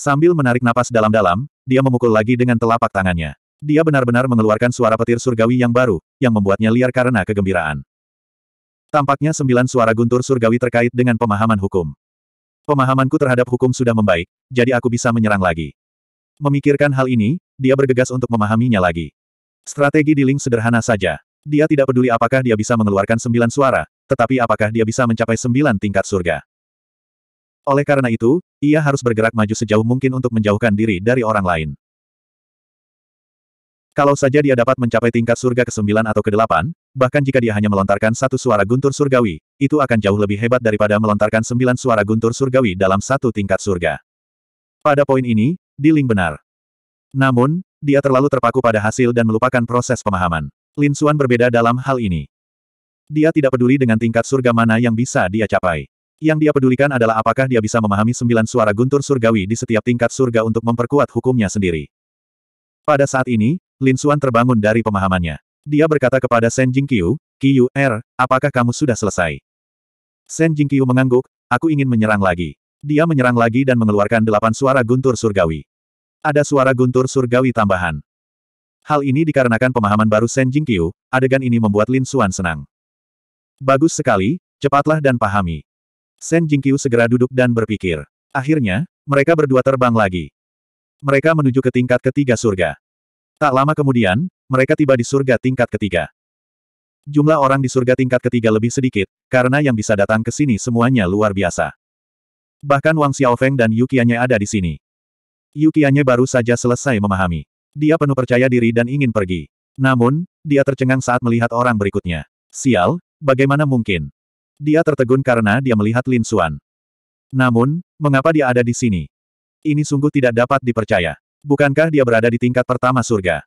Sambil menarik napas dalam-dalam, dia memukul lagi dengan telapak tangannya. Dia benar-benar mengeluarkan suara petir surgawi yang baru, yang membuatnya liar karena kegembiraan. Tampaknya sembilan suara guntur surgawi terkait dengan pemahaman hukum. Pemahamanku terhadap hukum sudah membaik, jadi aku bisa menyerang lagi. Memikirkan hal ini, dia bergegas untuk memahaminya lagi. Strategi di Link sederhana saja. Dia tidak peduli apakah dia bisa mengeluarkan sembilan suara, tetapi apakah dia bisa mencapai sembilan tingkat surga. Oleh karena itu, ia harus bergerak maju sejauh mungkin untuk menjauhkan diri dari orang lain. Kalau saja dia dapat mencapai tingkat surga ke-9 atau ke-8, bahkan jika dia hanya melontarkan satu suara guntur surgawi, itu akan jauh lebih hebat daripada melontarkan sembilan suara guntur surgawi dalam satu tingkat surga. Pada poin ini, Di Diling benar. Namun, dia terlalu terpaku pada hasil dan melupakan proses pemahaman. Lin Xuan berbeda dalam hal ini. Dia tidak peduli dengan tingkat surga mana yang bisa dia capai. Yang dia pedulikan adalah apakah dia bisa memahami sembilan suara guntur surgawi di setiap tingkat surga untuk memperkuat hukumnya sendiri. Pada saat ini, Lin Xuan terbangun dari pemahamannya. Dia berkata kepada Shen Jingqiu, Qiu, Er, apakah kamu sudah selesai? Shen Jingqiu mengangguk, aku ingin menyerang lagi. Dia menyerang lagi dan mengeluarkan delapan suara guntur surgawi. Ada suara guntur surgawi tambahan. Hal ini dikarenakan pemahaman baru Shen Jingqiu, adegan ini membuat Lin Xuan senang. Bagus sekali, cepatlah dan pahami. Sen Jingqiu segera duduk dan berpikir. Akhirnya, mereka berdua terbang lagi. Mereka menuju ke tingkat ketiga surga. Tak lama kemudian, mereka tiba di surga tingkat ketiga. Jumlah orang di surga tingkat ketiga lebih sedikit, karena yang bisa datang ke sini semuanya luar biasa. Bahkan Wang Xiaofeng dan Yukianya ada di sini. Yukianya baru saja selesai memahami. Dia penuh percaya diri dan ingin pergi. Namun, dia tercengang saat melihat orang berikutnya. Sial, bagaimana mungkin? Dia tertegun karena dia melihat Lin Xuan. Namun, mengapa dia ada di sini? Ini sungguh tidak dapat dipercaya. Bukankah dia berada di tingkat pertama surga?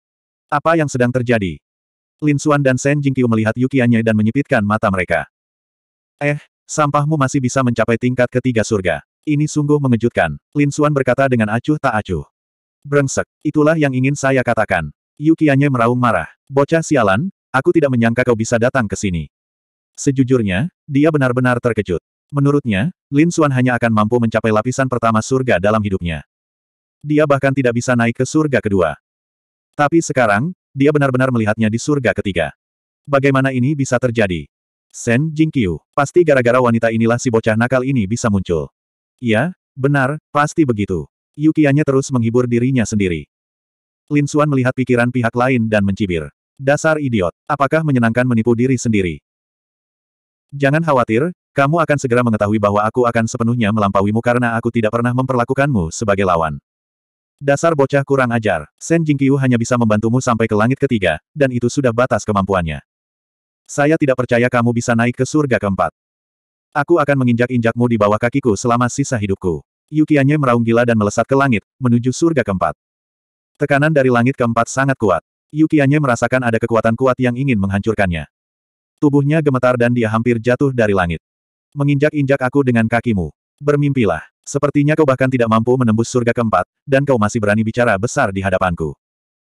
Apa yang sedang terjadi? Lin Xuan dan Shen Jingqiu melihat Yukiannya dan menyipitkan mata mereka. Eh, sampahmu masih bisa mencapai tingkat ketiga surga. Ini sungguh mengejutkan. Lin Xuan berkata dengan acuh tak acuh. Brengsek, itulah yang ingin saya katakan. Yukiannya meraung marah. Bocah sialan, aku tidak menyangka kau bisa datang ke sini. Sejujurnya, dia benar-benar terkejut. Menurutnya, Lin Xuan hanya akan mampu mencapai lapisan pertama surga dalam hidupnya. Dia bahkan tidak bisa naik ke surga kedua. Tapi sekarang, dia benar-benar melihatnya di surga ketiga. Bagaimana ini bisa terjadi? Sen Jingqiu, pasti gara-gara wanita inilah si bocah nakal ini bisa muncul. Iya, benar, pasti begitu. Yukianya terus menghibur dirinya sendiri. Lin Xuan melihat pikiran pihak lain dan mencibir. Dasar idiot, apakah menyenangkan menipu diri sendiri? Jangan khawatir, kamu akan segera mengetahui bahwa aku akan sepenuhnya melampauimu karena aku tidak pernah memperlakukanmu sebagai lawan. Dasar bocah kurang ajar, Sen Jingqiu hanya bisa membantumu sampai ke langit ketiga, dan itu sudah batas kemampuannya. Saya tidak percaya kamu bisa naik ke surga keempat. Aku akan menginjak-injakmu di bawah kakiku selama sisa hidupku. Yukiannya meraung gila dan melesat ke langit, menuju surga keempat. Tekanan dari langit keempat sangat kuat. Yukiannya merasakan ada kekuatan kuat yang ingin menghancurkannya. Tubuhnya gemetar dan dia hampir jatuh dari langit. Menginjak-injak aku dengan kakimu. Bermimpilah. Sepertinya kau bahkan tidak mampu menembus surga keempat, dan kau masih berani bicara besar di hadapanku.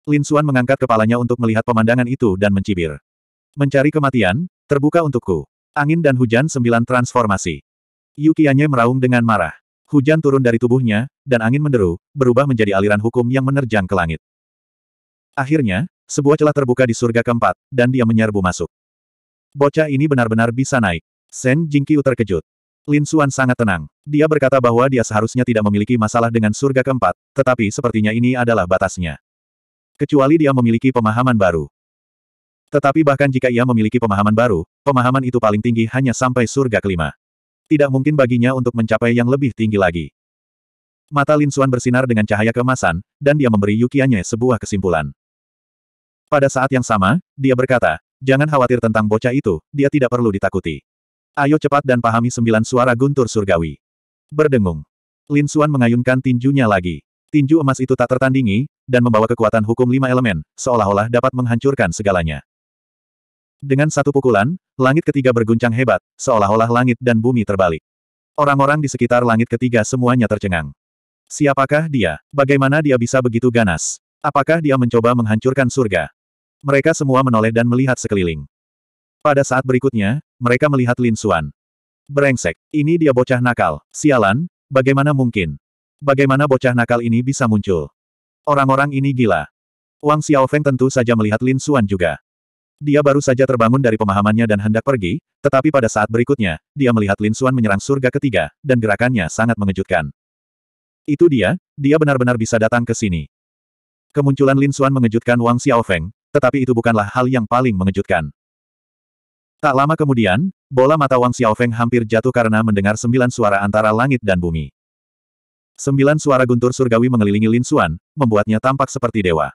Lin Xuan mengangkat kepalanya untuk melihat pemandangan itu dan mencibir. Mencari kematian, terbuka untukku. Angin dan hujan sembilan transformasi. Yukianye meraung dengan marah. Hujan turun dari tubuhnya, dan angin menderu, berubah menjadi aliran hukum yang menerjang ke langit. Akhirnya, sebuah celah terbuka di surga keempat, dan dia menyerbu masuk. Bocah ini benar-benar bisa naik. Sen Jingqiu terkejut. Lin Xuan sangat tenang. Dia berkata bahwa dia seharusnya tidak memiliki masalah dengan surga keempat, tetapi sepertinya ini adalah batasnya. Kecuali dia memiliki pemahaman baru. Tetapi bahkan jika ia memiliki pemahaman baru, pemahaman itu paling tinggi hanya sampai surga kelima. Tidak mungkin baginya untuk mencapai yang lebih tinggi lagi. Mata Lin Xuan bersinar dengan cahaya kemasan, dan dia memberi Yukianya sebuah kesimpulan. Pada saat yang sama, dia berkata, Jangan khawatir tentang bocah itu, dia tidak perlu ditakuti. Ayo cepat dan pahami sembilan suara guntur surgawi. Berdengung. Lin Xuan mengayunkan tinjunya lagi. Tinju emas itu tak tertandingi, dan membawa kekuatan hukum lima elemen, seolah-olah dapat menghancurkan segalanya. Dengan satu pukulan, langit ketiga berguncang hebat, seolah-olah langit dan bumi terbalik. Orang-orang di sekitar langit ketiga semuanya tercengang. Siapakah dia? Bagaimana dia bisa begitu ganas? Apakah dia mencoba menghancurkan surga? Mereka semua menoleh dan melihat sekeliling. Pada saat berikutnya, mereka melihat Lin Xuan. Brengsek, ini dia bocah nakal. Sialan, bagaimana mungkin? Bagaimana bocah nakal ini bisa muncul? Orang-orang ini gila. Wang Xiaofeng tentu saja melihat Lin Xuan juga. Dia baru saja terbangun dari pemahamannya dan hendak pergi, tetapi pada saat berikutnya, dia melihat Lin Xuan menyerang surga ketiga, dan gerakannya sangat mengejutkan. Itu dia, dia benar-benar bisa datang ke sini. Kemunculan Lin Xuan mengejutkan Wang Xiaofeng, tetapi itu bukanlah hal yang paling mengejutkan. Tak lama kemudian, bola mata Wang Xiaofeng hampir jatuh karena mendengar sembilan suara antara langit dan bumi. Sembilan suara guntur surgawi mengelilingi Lin Xuan, membuatnya tampak seperti dewa.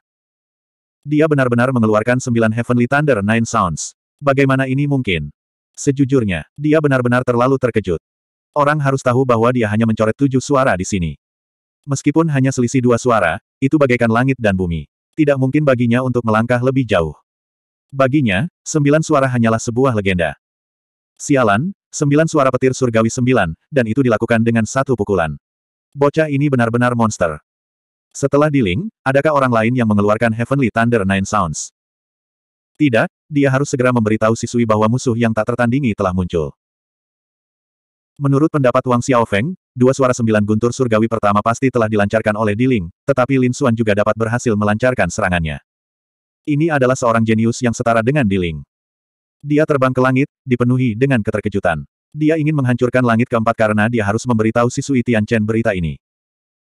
Dia benar-benar mengeluarkan sembilan Heavenly Thunder Nine Sounds. Bagaimana ini mungkin? Sejujurnya, dia benar-benar terlalu terkejut. Orang harus tahu bahwa dia hanya mencoret tujuh suara di sini. Meskipun hanya selisih dua suara, itu bagaikan langit dan bumi tidak mungkin baginya untuk melangkah lebih jauh. Baginya, sembilan suara hanyalah sebuah legenda. Sialan, sembilan suara petir surgawi sembilan, dan itu dilakukan dengan satu pukulan. Bocah ini benar-benar monster. Setelah diling, adakah orang lain yang mengeluarkan Heavenly Thunder Nine Sounds? Tidak, dia harus segera memberitahu Sisui bahwa musuh yang tak tertandingi telah muncul. Menurut pendapat Wang Xiaofeng, Dua suara sembilan guntur surgawi pertama pasti telah dilancarkan oleh Di Ling, tetapi Lin Xuan juga dapat berhasil melancarkan serangannya. Ini adalah seorang jenius yang setara dengan Di Ling. Dia terbang ke langit, dipenuhi dengan keterkejutan. Dia ingin menghancurkan langit keempat karena dia harus memberitahu si Sui Chen berita ini.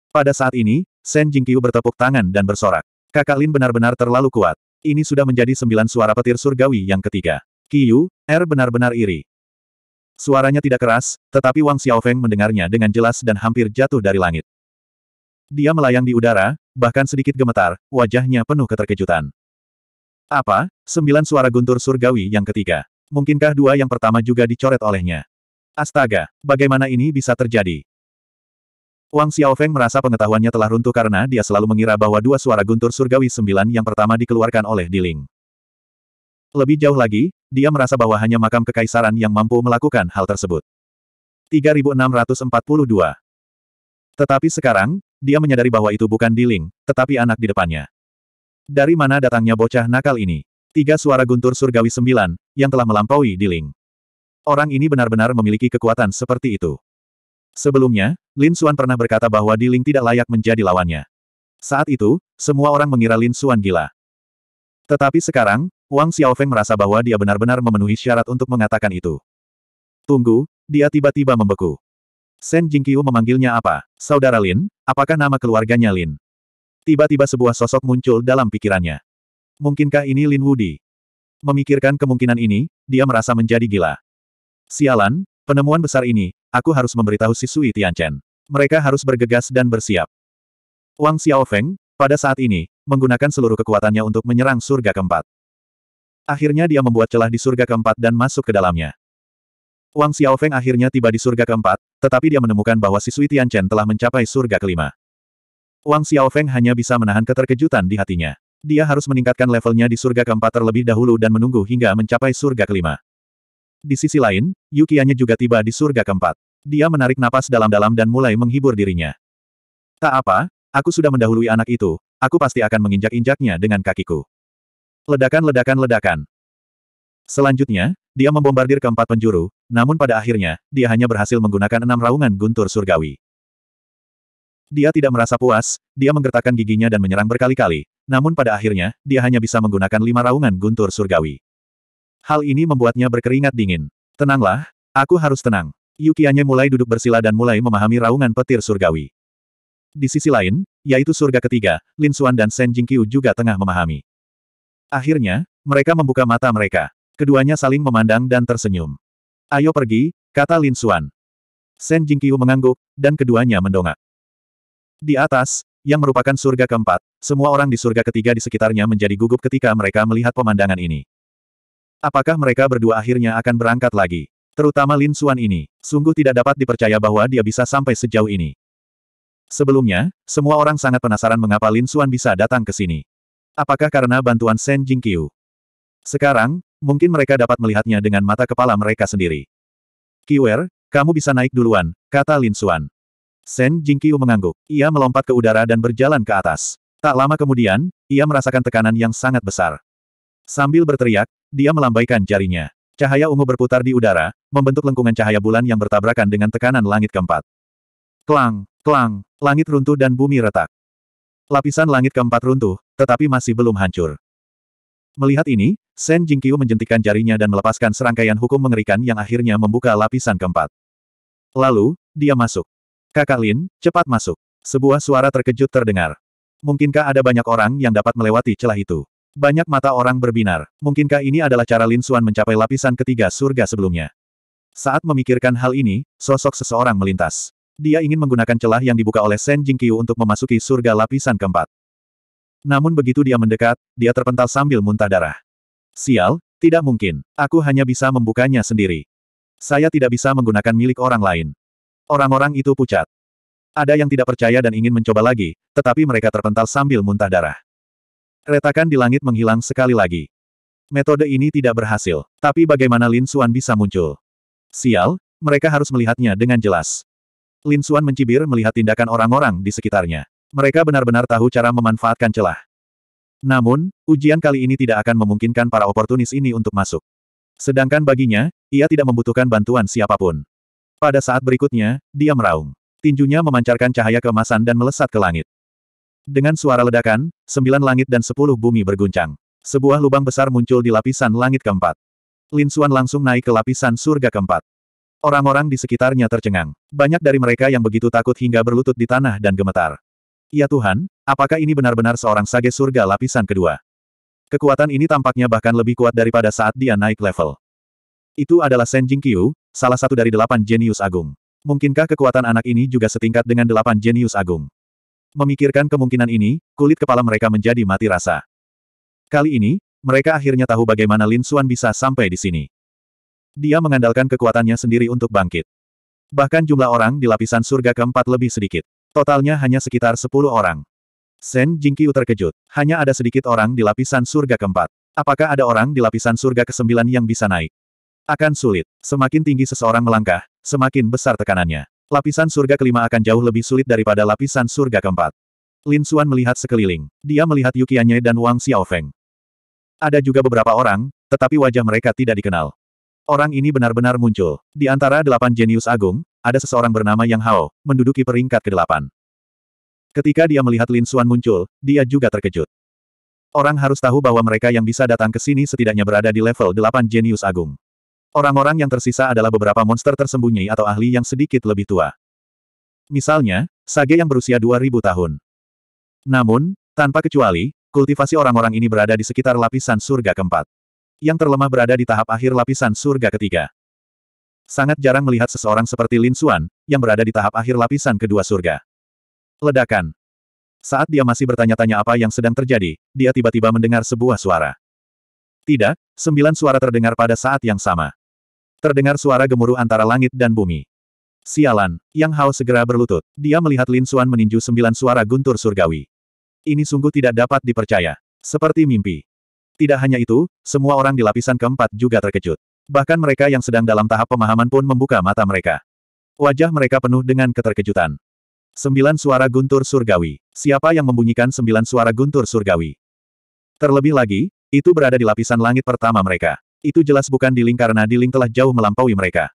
Pada saat ini, Shen Jingqiu bertepuk tangan dan bersorak. Kakak Lin benar-benar terlalu kuat. Ini sudah menjadi sembilan suara petir surgawi yang ketiga. Qiu, Er benar-benar iri. Suaranya tidak keras, tetapi Wang Xiaofeng mendengarnya dengan jelas dan hampir jatuh dari langit. Dia melayang di udara, bahkan sedikit gemetar, wajahnya penuh keterkejutan. Apa? Sembilan suara guntur surgawi yang ketiga. Mungkinkah dua yang pertama juga dicoret olehnya? Astaga, bagaimana ini bisa terjadi? Wang Xiaofeng merasa pengetahuannya telah runtuh karena dia selalu mengira bahwa dua suara guntur surgawi sembilan yang pertama dikeluarkan oleh Diling. Lebih jauh lagi, dia merasa bahwa hanya makam kekaisaran yang mampu melakukan hal tersebut. 3642 Tetapi sekarang, dia menyadari bahwa itu bukan Diling, tetapi anak di depannya. Dari mana datangnya bocah nakal ini? Tiga suara guntur surgawi sembilan, yang telah melampaui Diling. Orang ini benar-benar memiliki kekuatan seperti itu. Sebelumnya, Lin Xuan pernah berkata bahwa Diling tidak layak menjadi lawannya. Saat itu, semua orang mengira Lin Xuan gila. Tetapi sekarang, Wang Xiaofeng merasa bahwa dia benar-benar memenuhi syarat untuk mengatakan itu. Tunggu, dia tiba-tiba membeku. Shen Jingqiu memanggilnya apa? Saudara Lin, apakah nama keluarganya Lin? Tiba-tiba sebuah sosok muncul dalam pikirannya. Mungkinkah ini Lin Wudi? Memikirkan kemungkinan ini, dia merasa menjadi gila. Sialan, penemuan besar ini, aku harus memberitahu si Sui Tianchen. Mereka harus bergegas dan bersiap. Wang Xiaofeng, pada saat ini, menggunakan seluruh kekuatannya untuk menyerang surga keempat. Akhirnya dia membuat celah di surga keempat dan masuk ke dalamnya. Wang Xiaofeng akhirnya tiba di surga keempat, tetapi dia menemukan bahwa si Sui Tianchen telah mencapai surga kelima. Wang Xiaofeng hanya bisa menahan keterkejutan di hatinya. Dia harus meningkatkan levelnya di surga keempat terlebih dahulu dan menunggu hingga mencapai surga kelima. Di sisi lain, Yukianya juga tiba di surga keempat. Dia menarik napas dalam-dalam dan mulai menghibur dirinya. Tak apa, aku sudah mendahului anak itu, aku pasti akan menginjak-injaknya dengan kakiku. Ledakan-ledakan-ledakan. Selanjutnya, dia membombardir keempat penjuru, namun pada akhirnya, dia hanya berhasil menggunakan enam raungan guntur surgawi. Dia tidak merasa puas, dia menggertakkan giginya dan menyerang berkali-kali, namun pada akhirnya, dia hanya bisa menggunakan lima raungan guntur surgawi. Hal ini membuatnya berkeringat dingin. Tenanglah, aku harus tenang. Yukianya mulai duduk bersila dan mulai memahami raungan petir surgawi. Di sisi lain, yaitu surga ketiga, Lin Suan dan Shen Jingqiu juga tengah memahami. Akhirnya, mereka membuka mata mereka. Keduanya saling memandang dan tersenyum. Ayo pergi, kata Lin Xuan. Shen Jingqiu mengangguk, dan keduanya mendongak. Di atas, yang merupakan surga keempat, semua orang di surga ketiga di sekitarnya menjadi gugup ketika mereka melihat pemandangan ini. Apakah mereka berdua akhirnya akan berangkat lagi? Terutama Lin Xuan ini, sungguh tidak dapat dipercaya bahwa dia bisa sampai sejauh ini. Sebelumnya, semua orang sangat penasaran mengapa Lin Xuan bisa datang ke sini. Apakah karena bantuan Shen Jingqiu? Sekarang, mungkin mereka dapat melihatnya dengan mata kepala mereka sendiri. Kiwer, kamu bisa naik duluan, kata Lin Xuan. Shen Jingqiu mengangguk. Ia melompat ke udara dan berjalan ke atas. Tak lama kemudian, ia merasakan tekanan yang sangat besar. Sambil berteriak, dia melambaikan jarinya. Cahaya ungu berputar di udara, membentuk lengkungan cahaya bulan yang bertabrakan dengan tekanan langit keempat. Klang, klang, langit runtuh dan bumi retak. Lapisan langit keempat runtuh, tetapi masih belum hancur. Melihat ini, Shen Jingqiu menjentikan jarinya dan melepaskan serangkaian hukum mengerikan yang akhirnya membuka lapisan keempat. Lalu, dia masuk. Kakak Lin, cepat masuk. Sebuah suara terkejut terdengar. Mungkinkah ada banyak orang yang dapat melewati celah itu? Banyak mata orang berbinar. Mungkinkah ini adalah cara Lin Xuan mencapai lapisan ketiga surga sebelumnya? Saat memikirkan hal ini, sosok seseorang melintas. Dia ingin menggunakan celah yang dibuka oleh Shen Jingqiu untuk memasuki surga lapisan keempat. Namun begitu dia mendekat, dia terpental sambil muntah darah. Sial, tidak mungkin. Aku hanya bisa membukanya sendiri. Saya tidak bisa menggunakan milik orang lain. Orang-orang itu pucat. Ada yang tidak percaya dan ingin mencoba lagi, tetapi mereka terpental sambil muntah darah. Retakan di langit menghilang sekali lagi. Metode ini tidak berhasil, tapi bagaimana Lin Xuan bisa muncul? Sial, mereka harus melihatnya dengan jelas. Lin Suan mencibir melihat tindakan orang-orang di sekitarnya. Mereka benar-benar tahu cara memanfaatkan celah. Namun, ujian kali ini tidak akan memungkinkan para oportunis ini untuk masuk. Sedangkan baginya, ia tidak membutuhkan bantuan siapapun. Pada saat berikutnya, dia meraung. Tinjunya memancarkan cahaya keemasan dan melesat ke langit. Dengan suara ledakan, sembilan langit dan sepuluh bumi berguncang. Sebuah lubang besar muncul di lapisan langit keempat. Lin Suan langsung naik ke lapisan surga keempat. Orang-orang di sekitarnya tercengang. Banyak dari mereka yang begitu takut hingga berlutut di tanah dan gemetar. Ya Tuhan, apakah ini benar-benar seorang sage surga lapisan kedua? Kekuatan ini tampaknya bahkan lebih kuat daripada saat dia naik level. Itu adalah Sen Jingqiu, salah satu dari delapan jenius agung. Mungkinkah kekuatan anak ini juga setingkat dengan delapan jenius agung? Memikirkan kemungkinan ini, kulit kepala mereka menjadi mati rasa. Kali ini, mereka akhirnya tahu bagaimana Lin Xuan bisa sampai di sini. Dia mengandalkan kekuatannya sendiri untuk bangkit. Bahkan jumlah orang di lapisan surga keempat lebih sedikit. Totalnya hanya sekitar sepuluh orang. Sen Jingqiu terkejut. Hanya ada sedikit orang di lapisan surga keempat. Apakah ada orang di lapisan surga kesembilan yang bisa naik? Akan sulit. Semakin tinggi seseorang melangkah, semakin besar tekanannya. Lapisan surga kelima akan jauh lebih sulit daripada lapisan surga keempat. Lin Xuan melihat sekeliling. Dia melihat Yukianye dan Wang Xiaofeng. Ada juga beberapa orang, tetapi wajah mereka tidak dikenal. Orang ini benar-benar muncul. Di antara delapan jenius agung, ada seseorang bernama Yang Hao, menduduki peringkat ke-8. Ketika dia melihat Lin Xuan muncul, dia juga terkejut. Orang harus tahu bahwa mereka yang bisa datang ke sini setidaknya berada di level 8 jenius agung. Orang-orang yang tersisa adalah beberapa monster tersembunyi atau ahli yang sedikit lebih tua. Misalnya, Sage yang berusia 2000 tahun. Namun, tanpa kecuali, kultivasi orang-orang ini berada di sekitar lapisan surga keempat. Yang terlemah berada di tahap akhir lapisan surga ketiga. Sangat jarang melihat seseorang seperti Lin Xuan, yang berada di tahap akhir lapisan kedua surga. Ledakan. Saat dia masih bertanya-tanya apa yang sedang terjadi, dia tiba-tiba mendengar sebuah suara. Tidak, sembilan suara terdengar pada saat yang sama. Terdengar suara gemuruh antara langit dan bumi. Sialan, Yang Hao segera berlutut. Dia melihat Lin Xuan meninju sembilan suara guntur surgawi. Ini sungguh tidak dapat dipercaya. Seperti mimpi. Tidak hanya itu, semua orang di lapisan keempat juga terkejut. Bahkan mereka yang sedang dalam tahap pemahaman pun membuka mata mereka. Wajah mereka penuh dengan keterkejutan. Sembilan suara guntur surgawi. Siapa yang membunyikan sembilan suara guntur surgawi? Terlebih lagi, itu berada di lapisan langit pertama mereka. Itu jelas bukan di Diling karena di Diling telah jauh melampaui mereka.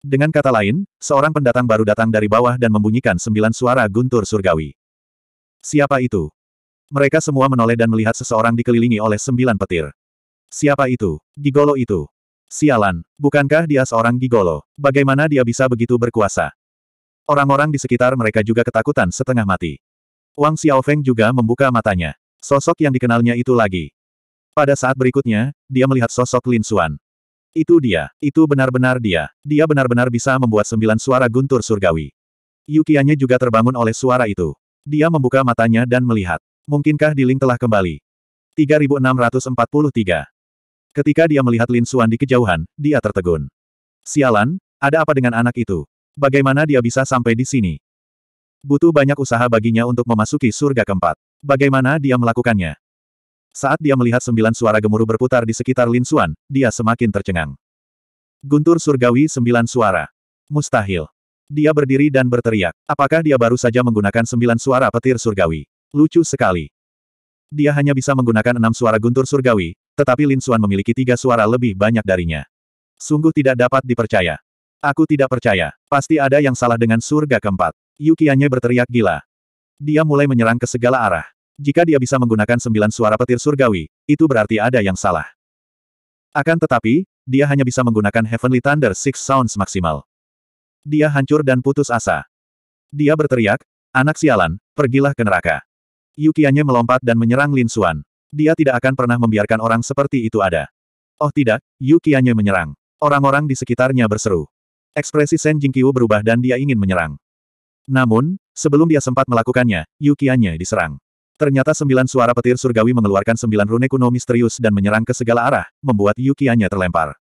Dengan kata lain, seorang pendatang baru datang dari bawah dan membunyikan sembilan suara guntur surgawi. Siapa itu? Mereka semua menoleh dan melihat seseorang dikelilingi oleh sembilan petir. Siapa itu? Gigolo itu. Sialan, bukankah dia seorang gigolo? Bagaimana dia bisa begitu berkuasa? Orang-orang di sekitar mereka juga ketakutan setengah mati. Wang Xiaofeng juga membuka matanya. Sosok yang dikenalnya itu lagi. Pada saat berikutnya, dia melihat sosok Lin Xuan. Itu dia, itu benar-benar dia. Dia benar-benar bisa membuat sembilan suara guntur surgawi. Yukiannya juga terbangun oleh suara itu. Dia membuka matanya dan melihat. Mungkinkah Diling telah kembali? 3643. Ketika dia melihat Lin Xuan di kejauhan, dia tertegun. Sialan, ada apa dengan anak itu? Bagaimana dia bisa sampai di sini? Butuh banyak usaha baginya untuk memasuki surga keempat. Bagaimana dia melakukannya? Saat dia melihat sembilan suara gemuruh berputar di sekitar Lin Xuan, dia semakin tercengang. Guntur surgawi sembilan suara. Mustahil. Dia berdiri dan berteriak. Apakah dia baru saja menggunakan sembilan suara petir surgawi? Lucu sekali. Dia hanya bisa menggunakan enam suara guntur surgawi, tetapi Lin Xuan memiliki tiga suara lebih banyak darinya. Sungguh tidak dapat dipercaya. Aku tidak percaya. Pasti ada yang salah dengan surga keempat. Yukiannya berteriak gila. Dia mulai menyerang ke segala arah. Jika dia bisa menggunakan sembilan suara petir surgawi, itu berarti ada yang salah. Akan tetapi, dia hanya bisa menggunakan Heavenly Thunder Six Sounds maksimal. Dia hancur dan putus asa. Dia berteriak, anak sialan, pergilah ke neraka. Yukiannya melompat dan menyerang Lin Xuan. Dia tidak akan pernah membiarkan orang seperti itu ada. Oh tidak, Yukiannya menyerang. Orang-orang di sekitarnya berseru. Ekspresi Shen Jingqiu berubah dan dia ingin menyerang. Namun, sebelum dia sempat melakukannya, Yukiannya diserang. Ternyata sembilan suara petir surgawi mengeluarkan sembilan rune kuno misterius dan menyerang ke segala arah, membuat Yukianya terlempar.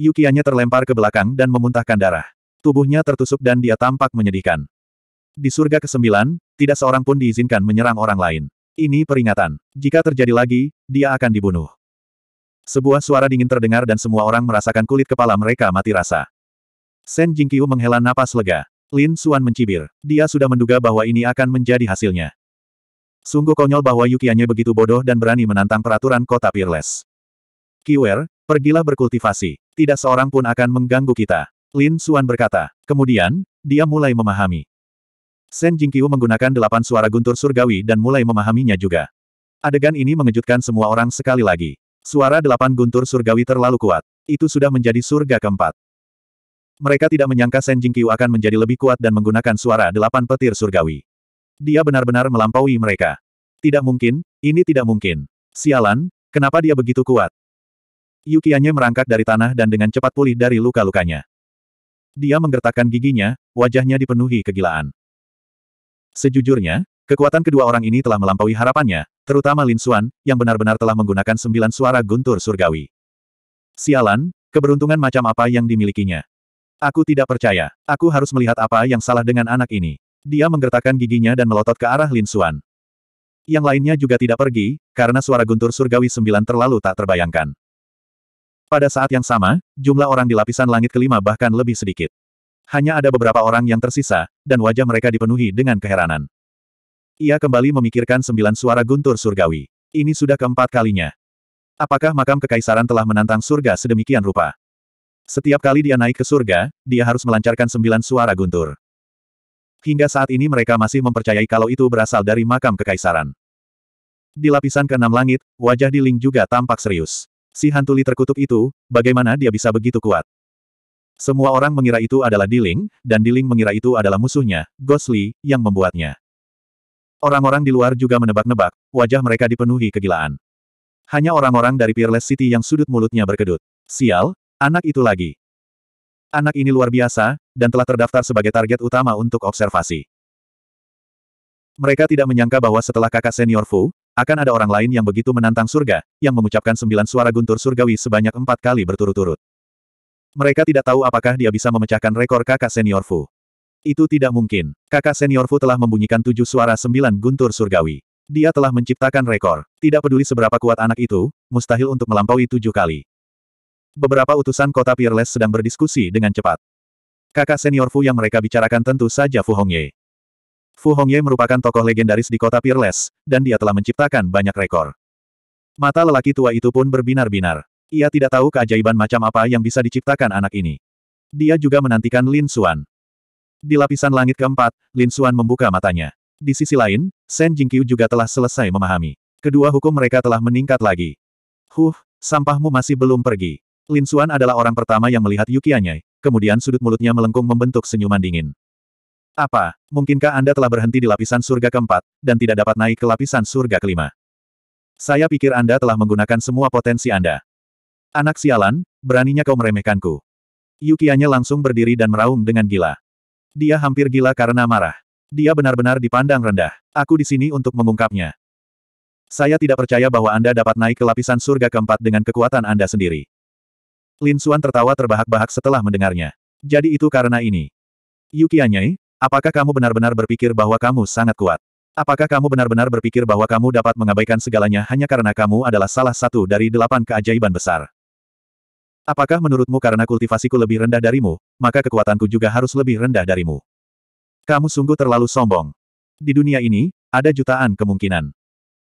Yukianya terlempar ke belakang dan memuntahkan darah. Tubuhnya tertusuk dan dia tampak menyedihkan. Di surga ke-9, tidak seorang pun diizinkan menyerang orang lain. Ini peringatan. Jika terjadi lagi, dia akan dibunuh. Sebuah suara dingin terdengar dan semua orang merasakan kulit kepala mereka mati rasa. Sen Jingqiu menghela napas lega. Lin Xuan mencibir. Dia sudah menduga bahwa ini akan menjadi hasilnya. Sungguh konyol bahwa Yukiannya begitu bodoh dan berani menantang peraturan kota Peerless. Kiwer, pergilah berkultivasi. Tidak seorang pun akan mengganggu kita. Lin Xuan berkata. Kemudian, dia mulai memahami. Shen Jingqiu menggunakan delapan suara guntur surgawi dan mulai memahaminya juga. Adegan ini mengejutkan semua orang sekali lagi. Suara delapan guntur surgawi terlalu kuat. Itu sudah menjadi surga keempat. Mereka tidak menyangka Shen Jingqiu akan menjadi lebih kuat dan menggunakan suara delapan petir surgawi. Dia benar-benar melampaui mereka. Tidak mungkin, ini tidak mungkin. Sialan, kenapa dia begitu kuat? Yukianya merangkak dari tanah dan dengan cepat pulih dari luka-lukanya. Dia menggertakkan giginya, wajahnya dipenuhi kegilaan. Sejujurnya, kekuatan kedua orang ini telah melampaui harapannya, terutama Lin Xuan, yang benar-benar telah menggunakan sembilan suara guntur surgawi. Sialan, keberuntungan macam apa yang dimilikinya. Aku tidak percaya. Aku harus melihat apa yang salah dengan anak ini. Dia menggertakkan giginya dan melotot ke arah Lin Xuan. Yang lainnya juga tidak pergi, karena suara guntur surgawi sembilan terlalu tak terbayangkan. Pada saat yang sama, jumlah orang di lapisan langit kelima bahkan lebih sedikit. Hanya ada beberapa orang yang tersisa, dan wajah mereka dipenuhi dengan keheranan. Ia kembali memikirkan sembilan suara guntur surgawi. Ini sudah keempat kalinya. Apakah makam kekaisaran telah menantang surga sedemikian rupa? Setiap kali dia naik ke surga, dia harus melancarkan sembilan suara guntur. Hingga saat ini mereka masih mempercayai kalau itu berasal dari makam kekaisaran. Di lapisan keenam langit, wajah Di Ling juga tampak serius. Si hantu Li terkutuk itu, bagaimana dia bisa begitu kuat? Semua orang mengira itu adalah Diling, dan Diling mengira itu adalah musuhnya, Gosli, yang membuatnya. Orang-orang di luar juga menebak-nebak, wajah mereka dipenuhi kegilaan. Hanya orang-orang dari Peerless City yang sudut mulutnya berkedut. Sial, anak itu lagi. Anak ini luar biasa, dan telah terdaftar sebagai target utama untuk observasi. Mereka tidak menyangka bahwa setelah kakak senior Fu, akan ada orang lain yang begitu menantang surga, yang mengucapkan sembilan suara guntur surgawi sebanyak empat kali berturut-turut. Mereka tidak tahu apakah dia bisa memecahkan rekor kakak senior Fu. Itu tidak mungkin. Kakak senior Fu telah membunyikan tujuh suara sembilan guntur surgawi. Dia telah menciptakan rekor. Tidak peduli seberapa kuat anak itu, mustahil untuk melampaui tujuh kali. Beberapa utusan kota Peerless sedang berdiskusi dengan cepat. Kakak senior Fu yang mereka bicarakan tentu saja Fu Hongye. Fu Hongye merupakan tokoh legendaris di kota Peerless, dan dia telah menciptakan banyak rekor. Mata lelaki tua itu pun berbinar-binar. Ia tidak tahu keajaiban macam apa yang bisa diciptakan anak ini. Dia juga menantikan Lin Xuan. Di lapisan langit keempat, Lin Xuan membuka matanya. Di sisi lain, Shen Jingqiu juga telah selesai memahami. Kedua hukum mereka telah meningkat lagi. Huh, sampahmu masih belum pergi. Lin Xuan adalah orang pertama yang melihat Yukianya, kemudian sudut mulutnya melengkung membentuk senyuman dingin. Apa, mungkinkah Anda telah berhenti di lapisan surga keempat, dan tidak dapat naik ke lapisan surga kelima? Saya pikir Anda telah menggunakan semua potensi Anda. Anak sialan, beraninya kau meremehkanku. Yukianya langsung berdiri dan meraung dengan gila. Dia hampir gila karena marah. Dia benar-benar dipandang rendah. Aku di sini untuk mengungkapnya. Saya tidak percaya bahwa Anda dapat naik ke lapisan surga keempat dengan kekuatan Anda sendiri. Lin Xuan tertawa terbahak-bahak setelah mendengarnya. Jadi itu karena ini. Yukianya, apakah kamu benar-benar berpikir bahwa kamu sangat kuat? Apakah kamu benar-benar berpikir bahwa kamu dapat mengabaikan segalanya hanya karena kamu adalah salah satu dari delapan keajaiban besar? Apakah menurutmu karena kultivasiku lebih rendah darimu, maka kekuatanku juga harus lebih rendah darimu? Kamu sungguh terlalu sombong. Di dunia ini, ada jutaan kemungkinan.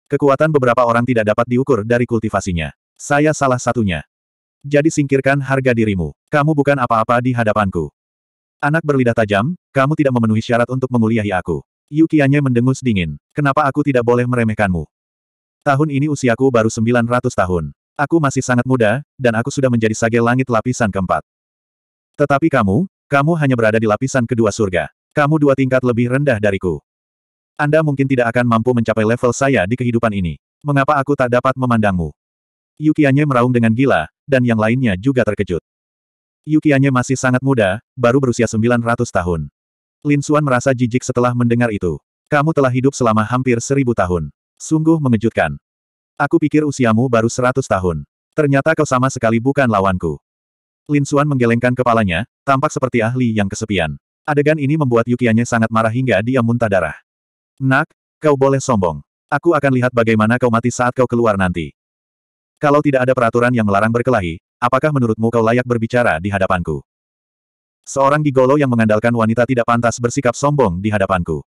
Kekuatan beberapa orang tidak dapat diukur dari kultivasinya. Saya salah satunya. Jadi singkirkan harga dirimu. Kamu bukan apa-apa di hadapanku. Anak berlidah tajam, kamu tidak memenuhi syarat untuk menguliahi aku. Yukianya mendengus dingin. Kenapa aku tidak boleh meremehkanmu? Tahun ini usiaku baru 900 tahun. Aku masih sangat muda, dan aku sudah menjadi sage langit lapisan keempat. Tetapi kamu, kamu hanya berada di lapisan kedua surga. Kamu dua tingkat lebih rendah dariku. Anda mungkin tidak akan mampu mencapai level saya di kehidupan ini. Mengapa aku tak dapat memandangmu? Yukianye meraung dengan gila, dan yang lainnya juga terkejut. Yukianye masih sangat muda, baru berusia 900 tahun. Lin Suan merasa jijik setelah mendengar itu. Kamu telah hidup selama hampir seribu tahun. Sungguh mengejutkan. Aku pikir usiamu baru seratus tahun. Ternyata kau sama sekali bukan lawanku. Lin Suan menggelengkan kepalanya, tampak seperti ahli yang kesepian. Adegan ini membuat Yukianya sangat marah hingga dia muntah darah. Nak, kau boleh sombong. Aku akan lihat bagaimana kau mati saat kau keluar nanti. Kalau tidak ada peraturan yang melarang berkelahi, apakah menurutmu kau layak berbicara di hadapanku? Seorang gigolo yang mengandalkan wanita tidak pantas bersikap sombong di hadapanku.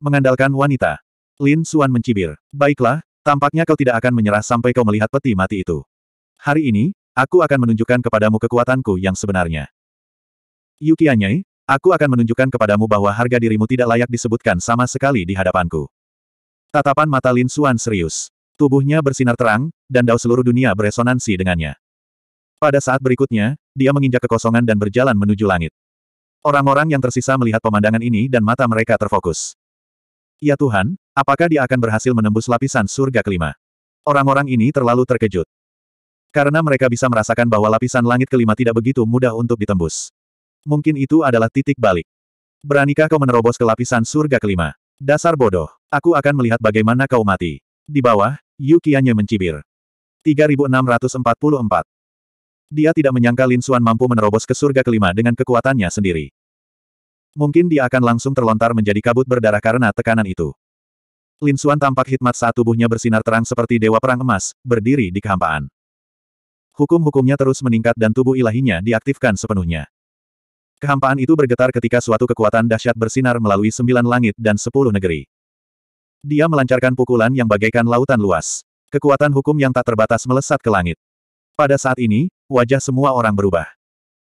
Mengandalkan wanita. Lin Suan mencibir. Baiklah, Tampaknya kau tidak akan menyerah sampai kau melihat peti mati itu. Hari ini, aku akan menunjukkan kepadamu kekuatanku yang sebenarnya. Yuki Anyai, aku akan menunjukkan kepadamu bahwa harga dirimu tidak layak disebutkan sama sekali di hadapanku. Tatapan mata Lin Suan serius. Tubuhnya bersinar terang, dan dao seluruh dunia beresonansi dengannya. Pada saat berikutnya, dia menginjak kekosongan dan berjalan menuju langit. Orang-orang yang tersisa melihat pemandangan ini dan mata mereka terfokus. Ya Tuhan, apakah dia akan berhasil menembus lapisan surga kelima? Orang-orang ini terlalu terkejut. Karena mereka bisa merasakan bahwa lapisan langit kelima tidak begitu mudah untuk ditembus. Mungkin itu adalah titik balik. Beranikah kau menerobos ke lapisan surga kelima? Dasar bodoh, aku akan melihat bagaimana kau mati. Di bawah, Yukianya mencibir. 3644. Dia tidak menyangka Lin Xuan mampu menerobos ke surga kelima dengan kekuatannya sendiri. Mungkin dia akan langsung terlontar menjadi kabut berdarah karena tekanan itu. Lin Suan tampak hikmat saat tubuhnya bersinar terang seperti dewa perang emas, berdiri di kehampaan. Hukum-hukumnya terus meningkat dan tubuh ilahinya diaktifkan sepenuhnya. Kehampaan itu bergetar ketika suatu kekuatan dahsyat bersinar melalui sembilan langit dan sepuluh negeri. Dia melancarkan pukulan yang bagaikan lautan luas. Kekuatan hukum yang tak terbatas melesat ke langit. Pada saat ini, wajah semua orang berubah.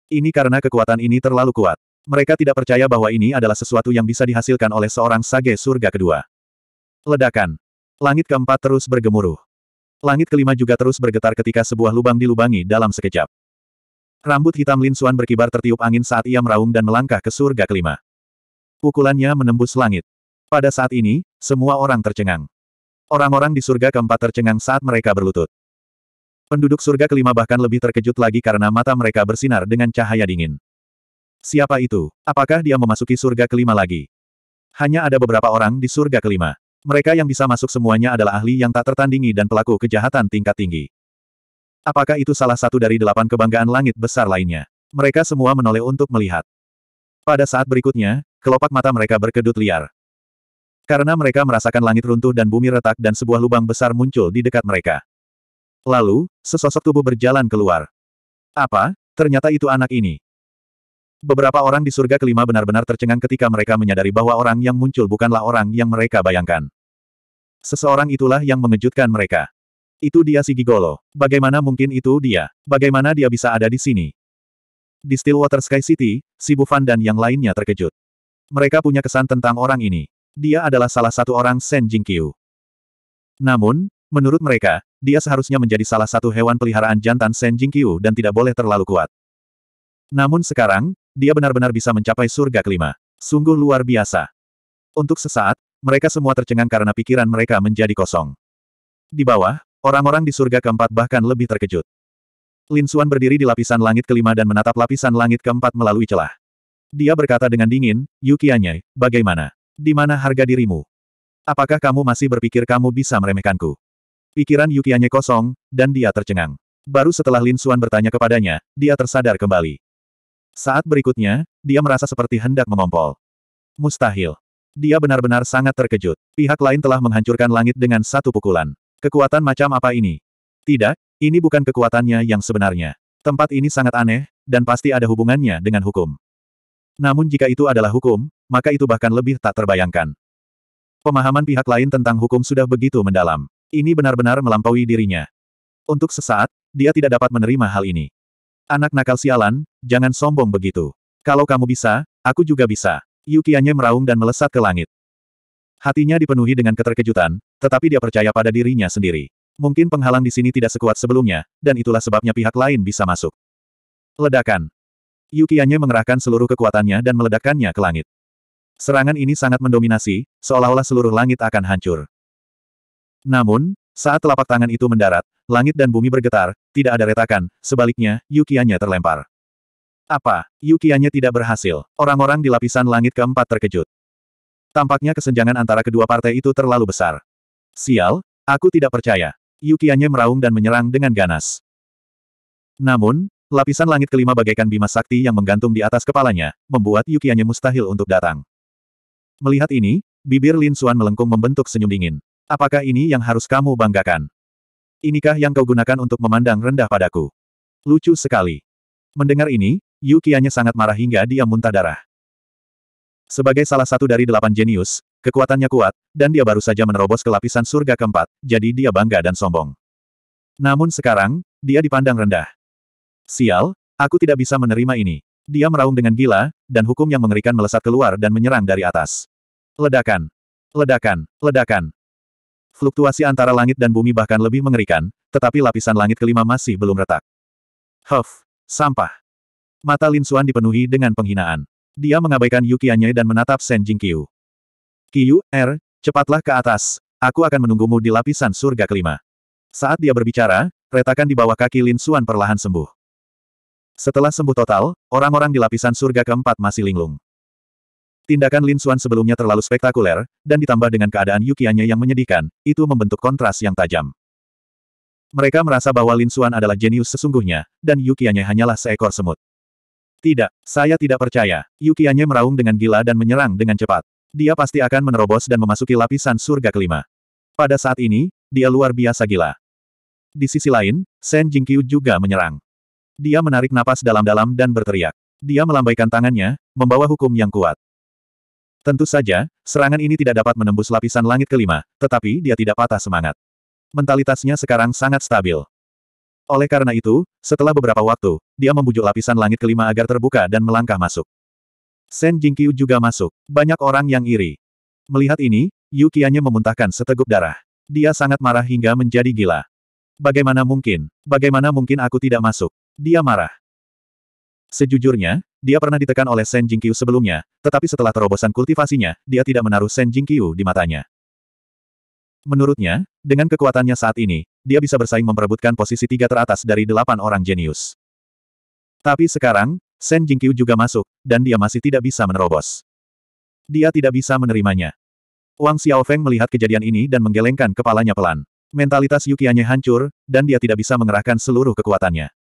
Ini karena kekuatan ini terlalu kuat. Mereka tidak percaya bahwa ini adalah sesuatu yang bisa dihasilkan oleh seorang sage surga kedua. Ledakan. Langit keempat terus bergemuruh. Langit kelima juga terus bergetar ketika sebuah lubang dilubangi dalam sekejap. Rambut hitam Lin Suan berkibar tertiup angin saat ia meraung dan melangkah ke surga kelima. Pukulannya menembus langit. Pada saat ini, semua orang tercengang. Orang-orang di surga keempat tercengang saat mereka berlutut. Penduduk surga kelima bahkan lebih terkejut lagi karena mata mereka bersinar dengan cahaya dingin. Siapa itu? Apakah dia memasuki surga kelima lagi? Hanya ada beberapa orang di surga kelima. Mereka yang bisa masuk semuanya adalah ahli yang tak tertandingi dan pelaku kejahatan tingkat tinggi. Apakah itu salah satu dari delapan kebanggaan langit besar lainnya? Mereka semua menoleh untuk melihat. Pada saat berikutnya, kelopak mata mereka berkedut liar. Karena mereka merasakan langit runtuh dan bumi retak dan sebuah lubang besar muncul di dekat mereka. Lalu, sesosok tubuh berjalan keluar. Apa? Ternyata itu anak ini. Beberapa orang di surga kelima benar-benar tercengang ketika mereka menyadari bahwa orang yang muncul bukanlah orang yang mereka bayangkan. Seseorang itulah yang mengejutkan mereka. Itu dia si Gigolo. Bagaimana mungkin itu dia? Bagaimana dia bisa ada di sini? Di Stillwater Sky City, si Bufan dan yang lainnya terkejut. Mereka punya kesan tentang orang ini. Dia adalah salah satu orang Shen Jingqiu. Namun, menurut mereka, dia seharusnya menjadi salah satu hewan peliharaan jantan Shen Jingqiu dan tidak boleh terlalu kuat. Namun sekarang, dia benar-benar bisa mencapai surga kelima. Sungguh luar biasa. Untuk sesaat, mereka semua tercengang karena pikiran mereka menjadi kosong. Di bawah, orang-orang di surga keempat bahkan lebih terkejut. Lin Xuan berdiri di lapisan langit kelima dan menatap lapisan langit keempat melalui celah. Dia berkata dengan dingin, Yukianye, bagaimana? Di mana harga dirimu? Apakah kamu masih berpikir kamu bisa meremehkanku? Pikiran Yukianye kosong, dan dia tercengang. Baru setelah Lin Xuan bertanya kepadanya, dia tersadar kembali. Saat berikutnya, dia merasa seperti hendak mengompol. Mustahil. Dia benar-benar sangat terkejut. Pihak lain telah menghancurkan langit dengan satu pukulan. Kekuatan macam apa ini? Tidak, ini bukan kekuatannya yang sebenarnya. Tempat ini sangat aneh, dan pasti ada hubungannya dengan hukum. Namun jika itu adalah hukum, maka itu bahkan lebih tak terbayangkan. Pemahaman pihak lain tentang hukum sudah begitu mendalam. Ini benar-benar melampaui dirinya. Untuk sesaat, dia tidak dapat menerima hal ini. Anak nakal sialan, jangan sombong begitu. Kalau kamu bisa, aku juga bisa. Yukiannya meraung dan melesat ke langit. Hatinya dipenuhi dengan keterkejutan, tetapi dia percaya pada dirinya sendiri. Mungkin penghalang di sini tidak sekuat sebelumnya, dan itulah sebabnya pihak lain bisa masuk. Ledakan. Yukiannya mengerahkan seluruh kekuatannya dan meledakkannya ke langit. Serangan ini sangat mendominasi, seolah-olah seluruh langit akan hancur. Namun, saat telapak tangan itu mendarat, langit dan bumi bergetar, tidak ada retakan, sebaliknya, Yukianya terlempar. Apa? Yukianya tidak berhasil. Orang-orang di lapisan langit keempat terkejut. Tampaknya kesenjangan antara kedua partai itu terlalu besar. Sial, aku tidak percaya. Yukianya meraung dan menyerang dengan ganas. Namun, lapisan langit kelima bagaikan bima sakti yang menggantung di atas kepalanya, membuat Yukianya mustahil untuk datang. Melihat ini, bibir Lin Suan melengkung membentuk senyum dingin. Apakah ini yang harus kamu banggakan? Inikah yang kau gunakan untuk memandang rendah padaku? Lucu sekali. Mendengar ini, Yukianya sangat marah hingga dia muntah darah. Sebagai salah satu dari delapan jenius, kekuatannya kuat, dan dia baru saja menerobos ke lapisan surga keempat, jadi dia bangga dan sombong. Namun sekarang, dia dipandang rendah. Sial, aku tidak bisa menerima ini. Dia meraung dengan gila, dan hukum yang mengerikan melesat keluar dan menyerang dari atas. Ledakan. Ledakan, ledakan. Fluktuasi antara langit dan bumi bahkan lebih mengerikan, tetapi lapisan langit kelima masih belum retak. Huff! Sampah! Mata Lin Xuan dipenuhi dengan penghinaan. Dia mengabaikan Yu Qianye dan menatap Shen Jingqiu. Qiu, Er, cepatlah ke atas. Aku akan menunggumu di lapisan surga kelima. Saat dia berbicara, retakan di bawah kaki Lin Xuan perlahan sembuh. Setelah sembuh total, orang-orang di lapisan surga keempat masih linglung. Tindakan Lin Xuan sebelumnya terlalu spektakuler, dan ditambah dengan keadaan Yukianya yang menyedihkan, itu membentuk kontras yang tajam. Mereka merasa bahwa Lin Xuan adalah jenius sesungguhnya, dan Yukianya hanyalah seekor semut. Tidak, saya tidak percaya. Yukianya meraung dengan gila dan menyerang dengan cepat. Dia pasti akan menerobos dan memasuki lapisan surga kelima. Pada saat ini, dia luar biasa gila. Di sisi lain, Shen Jingqiu juga menyerang. Dia menarik napas dalam-dalam dan berteriak. Dia melambaikan tangannya, membawa hukum yang kuat. Tentu saja, serangan ini tidak dapat menembus lapisan langit kelima, tetapi dia tidak patah semangat. Mentalitasnya sekarang sangat stabil. Oleh karena itu, setelah beberapa waktu, dia membujuk lapisan langit kelima agar terbuka dan melangkah masuk. Shen Jingqiu juga masuk. Banyak orang yang iri. Melihat ini, Yu Qianye memuntahkan seteguk darah. Dia sangat marah hingga menjadi gila. Bagaimana mungkin? Bagaimana mungkin aku tidak masuk? Dia marah. Sejujurnya, dia pernah ditekan oleh Shen Jingqiu sebelumnya, tetapi setelah terobosan kultivasinya, dia tidak menaruh Shen Jingqiu di matanya. Menurutnya, dengan kekuatannya saat ini, dia bisa bersaing memperebutkan posisi tiga teratas dari delapan orang jenius. Tapi sekarang, Shen Jingqiu juga masuk, dan dia masih tidak bisa menerobos. Dia tidak bisa menerimanya. Wang Xiaofeng melihat kejadian ini dan menggelengkan kepalanya pelan. Mentalitas Yukianya hancur, dan dia tidak bisa mengerahkan seluruh kekuatannya.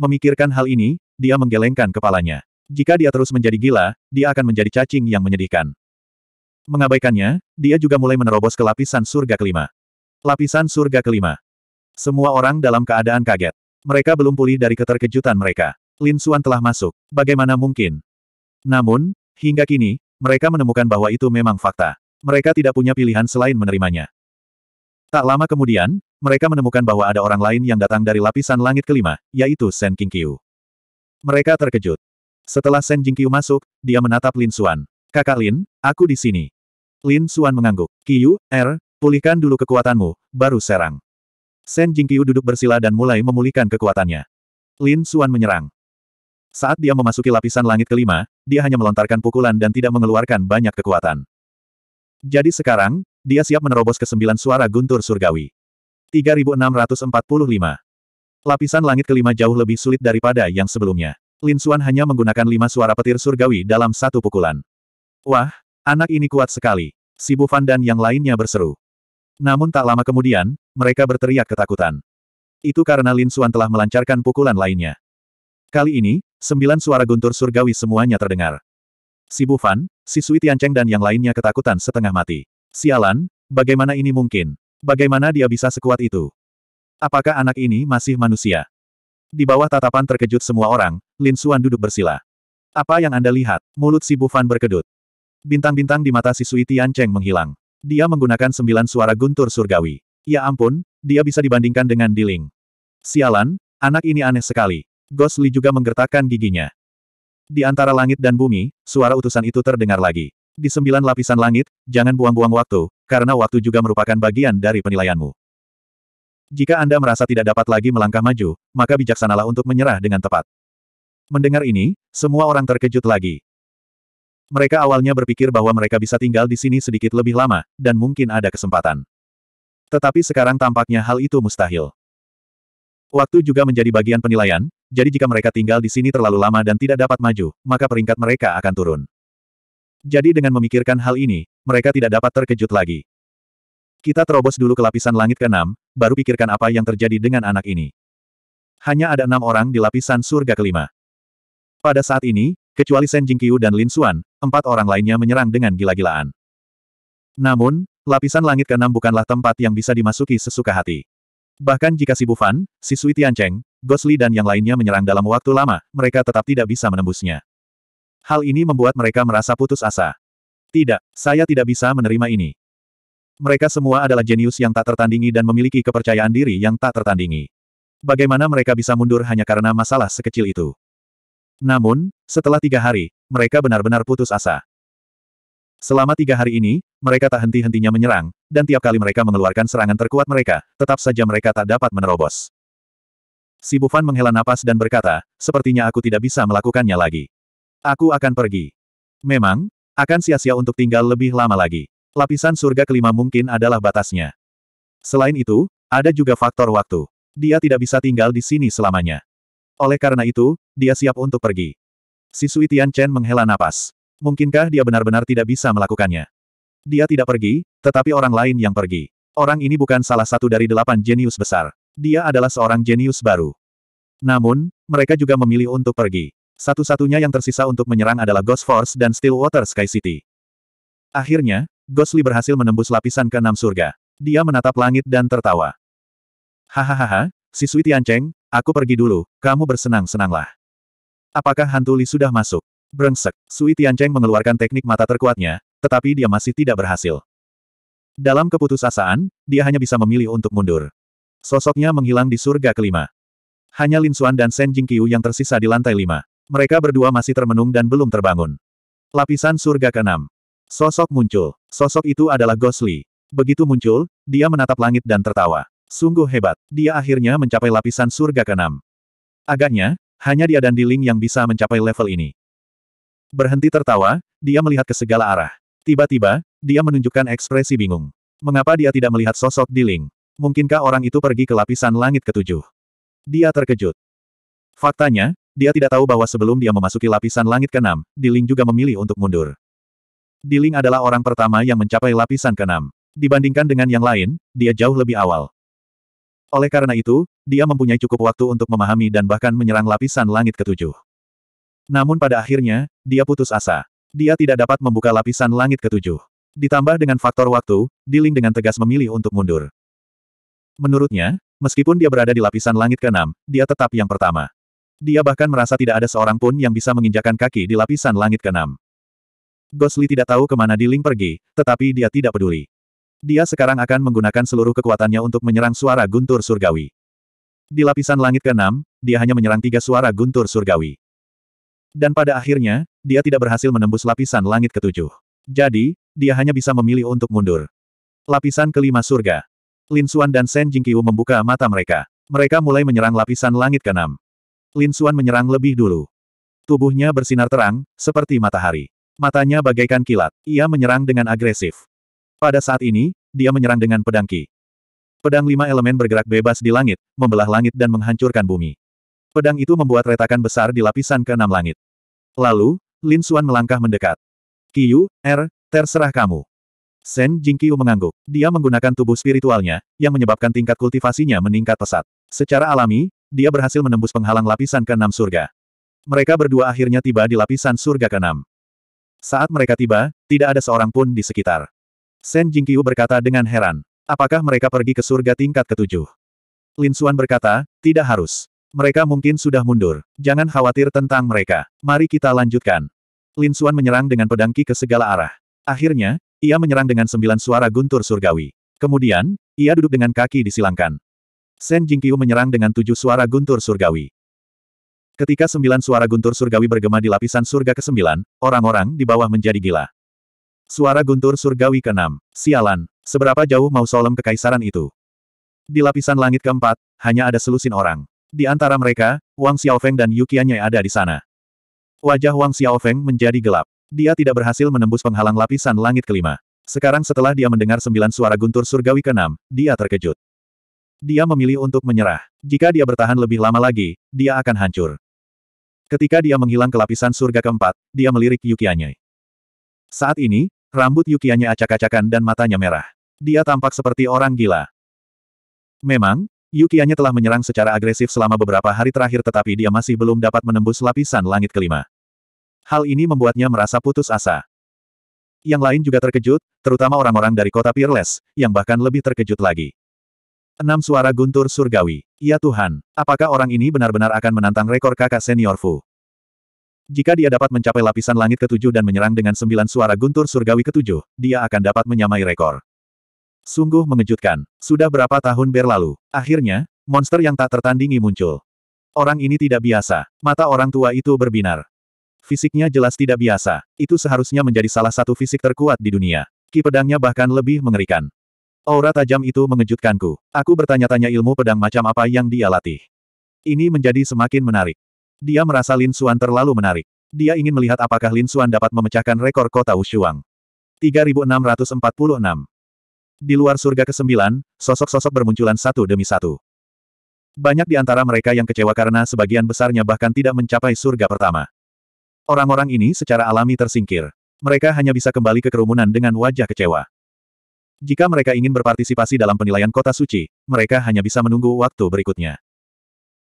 Memikirkan hal ini, dia menggelengkan kepalanya. Jika dia terus menjadi gila, dia akan menjadi cacing yang menyedihkan. Mengabaikannya, dia juga mulai menerobos ke lapisan surga kelima. Lapisan surga kelima. Semua orang dalam keadaan kaget. Mereka belum pulih dari keterkejutan mereka. Lin Suan telah masuk. Bagaimana mungkin? Namun, hingga kini, mereka menemukan bahwa itu memang fakta. Mereka tidak punya pilihan selain menerimanya. Tak lama kemudian, mereka menemukan bahwa ada orang lain yang datang dari lapisan langit kelima, yaitu Sen Kyu. Mereka terkejut. Setelah Shen Jingqiu masuk, dia menatap Lin Suan. Kakak Lin, aku di sini. Lin Suan mengangguk. Qiu, Er, pulihkan dulu kekuatanmu, baru serang. Shen Jingqiu duduk bersila dan mulai memulihkan kekuatannya. Lin Suan menyerang. Saat dia memasuki lapisan langit kelima, dia hanya melontarkan pukulan dan tidak mengeluarkan banyak kekuatan. Jadi sekarang, dia siap menerobos ke sembilan suara guntur surgawi. 3645 Lapisan langit kelima jauh lebih sulit daripada yang sebelumnya. Lin Suan hanya menggunakan lima suara petir surgawi dalam satu pukulan. Wah, anak ini kuat sekali. Si Bufan dan yang lainnya berseru. Namun tak lama kemudian, mereka berteriak ketakutan. Itu karena Lin Suan telah melancarkan pukulan lainnya. Kali ini, sembilan suara guntur surgawi semuanya terdengar. Si Bufan, si Sui Tiancheng dan yang lainnya ketakutan setengah mati. Sialan, bagaimana ini mungkin? Bagaimana dia bisa sekuat itu? Apakah anak ini masih manusia? Di bawah tatapan terkejut semua orang, Lin Xuan duduk bersila. Apa yang Anda lihat? Mulut si Bufan berkedut. Bintang-bintang di mata si Sui Tian Cheng menghilang. Dia menggunakan sembilan suara guntur surgawi. Ya ampun, dia bisa dibandingkan dengan Diling. Sialan, anak ini aneh sekali. Ghost Li juga menggertakkan giginya. Di antara langit dan bumi, suara utusan itu terdengar lagi. Di sembilan lapisan langit, jangan buang-buang waktu, karena waktu juga merupakan bagian dari penilaianmu. Jika Anda merasa tidak dapat lagi melangkah maju, maka bijaksanalah untuk menyerah dengan tepat. Mendengar ini, semua orang terkejut lagi. Mereka awalnya berpikir bahwa mereka bisa tinggal di sini sedikit lebih lama, dan mungkin ada kesempatan. Tetapi sekarang tampaknya hal itu mustahil. Waktu juga menjadi bagian penilaian, jadi jika mereka tinggal di sini terlalu lama dan tidak dapat maju, maka peringkat mereka akan turun. Jadi dengan memikirkan hal ini, mereka tidak dapat terkejut lagi. Kita terobos dulu ke lapisan langit ke-6, baru pikirkan apa yang terjadi dengan anak ini. Hanya ada enam orang di lapisan surga kelima. Pada saat ini, kecuali Shen Jingqiu dan Lin Xuan, empat orang lainnya menyerang dengan gila-gilaan. Namun, lapisan langit ke-6 bukanlah tempat yang bisa dimasuki sesuka hati. Bahkan jika si Bufan, si Sui Tiancheng, Gosli dan yang lainnya menyerang dalam waktu lama, mereka tetap tidak bisa menembusnya. Hal ini membuat mereka merasa putus asa. Tidak, saya tidak bisa menerima ini. Mereka semua adalah jenius yang tak tertandingi dan memiliki kepercayaan diri yang tak tertandingi. Bagaimana mereka bisa mundur hanya karena masalah sekecil itu? Namun, setelah tiga hari, mereka benar-benar putus asa. Selama tiga hari ini, mereka tak henti-hentinya menyerang, dan tiap kali mereka mengeluarkan serangan terkuat mereka, tetap saja mereka tak dapat menerobos. Si Bufan menghela napas dan berkata, sepertinya aku tidak bisa melakukannya lagi. Aku akan pergi. Memang, akan sia-sia untuk tinggal lebih lama lagi. Lapisan surga kelima mungkin adalah batasnya. Selain itu, ada juga faktor waktu. Dia tidak bisa tinggal di sini selamanya. Oleh karena itu, dia siap untuk pergi. Sui Tian Chen menghela napas. Mungkinkah dia benar-benar tidak bisa melakukannya? Dia tidak pergi, tetapi orang lain yang pergi. Orang ini bukan salah satu dari delapan jenius besar. Dia adalah seorang jenius baru. Namun, mereka juga memilih untuk pergi. Satu-satunya yang tersisa untuk menyerang adalah Ghost Force dan Stillwater Sky City. Akhirnya, Gosli berhasil menembus lapisan keenam surga. Dia menatap langit dan tertawa. Hahaha, si Sui Tiancheng, aku pergi dulu, kamu bersenang-senanglah. Apakah hantu Li sudah masuk? Brengsek, Sui Tiancheng mengeluarkan teknik mata terkuatnya, tetapi dia masih tidak berhasil. Dalam keputusasaan, dia hanya bisa memilih untuk mundur. Sosoknya menghilang di surga kelima. Hanya Lin Xuan dan Shen Jingqiu yang tersisa di lantai lima. Mereka berdua masih termenung dan belum terbangun. Lapisan surga keenam. Sosok muncul. Sosok itu adalah Gosli. Begitu muncul, dia menatap langit dan tertawa. Sungguh hebat. Dia akhirnya mencapai lapisan surga keenam. Agaknya, hanya dia dan Diling yang bisa mencapai level ini. Berhenti tertawa, dia melihat ke segala arah. Tiba-tiba, dia menunjukkan ekspresi bingung. Mengapa dia tidak melihat sosok Diling? Mungkinkah orang itu pergi ke lapisan langit ketujuh? Dia terkejut. Faktanya, dia tidak tahu bahwa sebelum dia memasuki lapisan langit keenam, Diling juga memilih untuk mundur. Diling adalah orang pertama yang mencapai lapisan keenam. Dibandingkan dengan yang lain, dia jauh lebih awal. Oleh karena itu, dia mempunyai cukup waktu untuk memahami dan bahkan menyerang lapisan langit ketujuh. Namun pada akhirnya, dia putus asa. Dia tidak dapat membuka lapisan langit ketujuh. Ditambah dengan faktor waktu, Diling dengan tegas memilih untuk mundur. Menurutnya, meskipun dia berada di lapisan langit keenam, dia tetap yang pertama. Dia bahkan merasa tidak ada seorang pun yang bisa menginjakan kaki di lapisan langit keenam. Gosli tidak tahu kemana Diling pergi, tetapi dia tidak peduli. Dia sekarang akan menggunakan seluruh kekuatannya untuk menyerang suara guntur surgawi. Di lapisan langit ke-6, dia hanya menyerang tiga suara guntur surgawi. Dan pada akhirnya, dia tidak berhasil menembus lapisan langit ketujuh. Jadi, dia hanya bisa memilih untuk mundur. Lapisan kelima surga. Lin Xuan dan Shen Jingqiu membuka mata mereka. Mereka mulai menyerang lapisan langit ke-6. Lin Xuan menyerang lebih dulu. Tubuhnya bersinar terang, seperti matahari. Matanya bagaikan kilat, ia menyerang dengan agresif. Pada saat ini, dia menyerang dengan pedang Ki. Pedang lima elemen bergerak bebas di langit, membelah langit dan menghancurkan bumi. Pedang itu membuat retakan besar di lapisan keenam langit. Lalu, Lin Xuan melangkah mendekat. Yu, Er, terserah kamu. Sen Kiyu mengangguk. Dia menggunakan tubuh spiritualnya, yang menyebabkan tingkat kultivasinya meningkat pesat. Secara alami, dia berhasil menembus penghalang lapisan keenam surga. Mereka berdua akhirnya tiba di lapisan surga keenam. Saat mereka tiba, tidak ada seorang pun di sekitar. Shen Jingqiu berkata dengan heran. Apakah mereka pergi ke surga tingkat ketujuh? Lin Xuan berkata, tidak harus. Mereka mungkin sudah mundur. Jangan khawatir tentang mereka. Mari kita lanjutkan. Lin Xuan menyerang dengan pedang ki ke segala arah. Akhirnya, ia menyerang dengan sembilan suara guntur surgawi. Kemudian, ia duduk dengan kaki disilangkan. Shen Jingqiu menyerang dengan tujuh suara guntur surgawi. Ketika sembilan suara guntur surgawi bergema di lapisan surga ke-9, orang-orang di bawah menjadi gila. Suara guntur surgawi ke-6. Sialan, seberapa jauh mau solem kekaisaran itu? Di lapisan langit keempat, hanya ada selusin orang. Di antara mereka, Wang Xiaofeng dan Yukianya ada di sana. Wajah Wang Xiaofeng menjadi gelap. Dia tidak berhasil menembus penghalang lapisan langit kelima. Sekarang setelah dia mendengar sembilan suara guntur surgawi ke-6, dia terkejut. Dia memilih untuk menyerah. Jika dia bertahan lebih lama lagi, dia akan hancur. Ketika dia menghilang ke lapisan surga keempat, dia melirik Yukianye. Saat ini, rambut Yukianye acak-acakan dan matanya merah. Dia tampak seperti orang gila. Memang, Yukianye telah menyerang secara agresif selama beberapa hari terakhir tetapi dia masih belum dapat menembus lapisan langit kelima. Hal ini membuatnya merasa putus asa. Yang lain juga terkejut, terutama orang-orang dari kota Peerless, yang bahkan lebih terkejut lagi. Enam suara guntur surgawi. Ya Tuhan, apakah orang ini benar-benar akan menantang rekor kakak senior Fu? Jika dia dapat mencapai lapisan langit ketujuh dan menyerang dengan sembilan suara guntur surgawi ketujuh, dia akan dapat menyamai rekor. Sungguh mengejutkan. Sudah berapa tahun berlalu, akhirnya, monster yang tak tertandingi muncul. Orang ini tidak biasa. Mata orang tua itu berbinar. Fisiknya jelas tidak biasa. Itu seharusnya menjadi salah satu fisik terkuat di dunia. Ki pedangnya bahkan lebih mengerikan. Aura tajam itu mengejutkanku. Aku bertanya-tanya ilmu pedang macam apa yang dia latih. Ini menjadi semakin menarik. Dia merasa Lin Xuan terlalu menarik. Dia ingin melihat apakah Lin Xuan dapat memecahkan rekor kota Wushuang. 3646 Di luar surga ke-9, sosok-sosok bermunculan satu demi satu. Banyak di antara mereka yang kecewa karena sebagian besarnya bahkan tidak mencapai surga pertama. Orang-orang ini secara alami tersingkir. Mereka hanya bisa kembali ke kerumunan dengan wajah kecewa. Jika mereka ingin berpartisipasi dalam penilaian kota suci, mereka hanya bisa menunggu waktu berikutnya.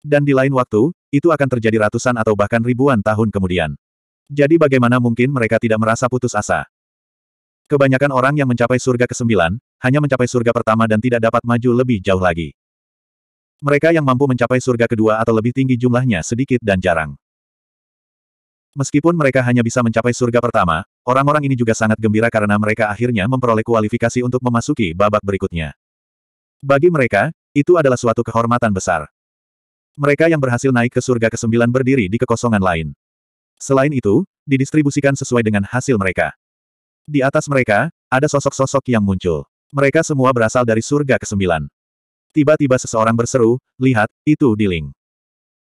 Dan di lain waktu, itu akan terjadi ratusan atau bahkan ribuan tahun kemudian. Jadi bagaimana mungkin mereka tidak merasa putus asa? Kebanyakan orang yang mencapai surga ke-9, hanya mencapai surga pertama dan tidak dapat maju lebih jauh lagi. Mereka yang mampu mencapai surga kedua atau lebih tinggi jumlahnya sedikit dan jarang. Meskipun mereka hanya bisa mencapai surga pertama, orang-orang ini juga sangat gembira karena mereka akhirnya memperoleh kualifikasi untuk memasuki babak berikutnya. Bagi mereka, itu adalah suatu kehormatan besar. Mereka yang berhasil naik ke surga ke-9 berdiri di kekosongan lain. Selain itu, didistribusikan sesuai dengan hasil mereka. Di atas mereka, ada sosok-sosok yang muncul. Mereka semua berasal dari surga ke-9. Tiba-tiba seseorang berseru, lihat, itu Di link.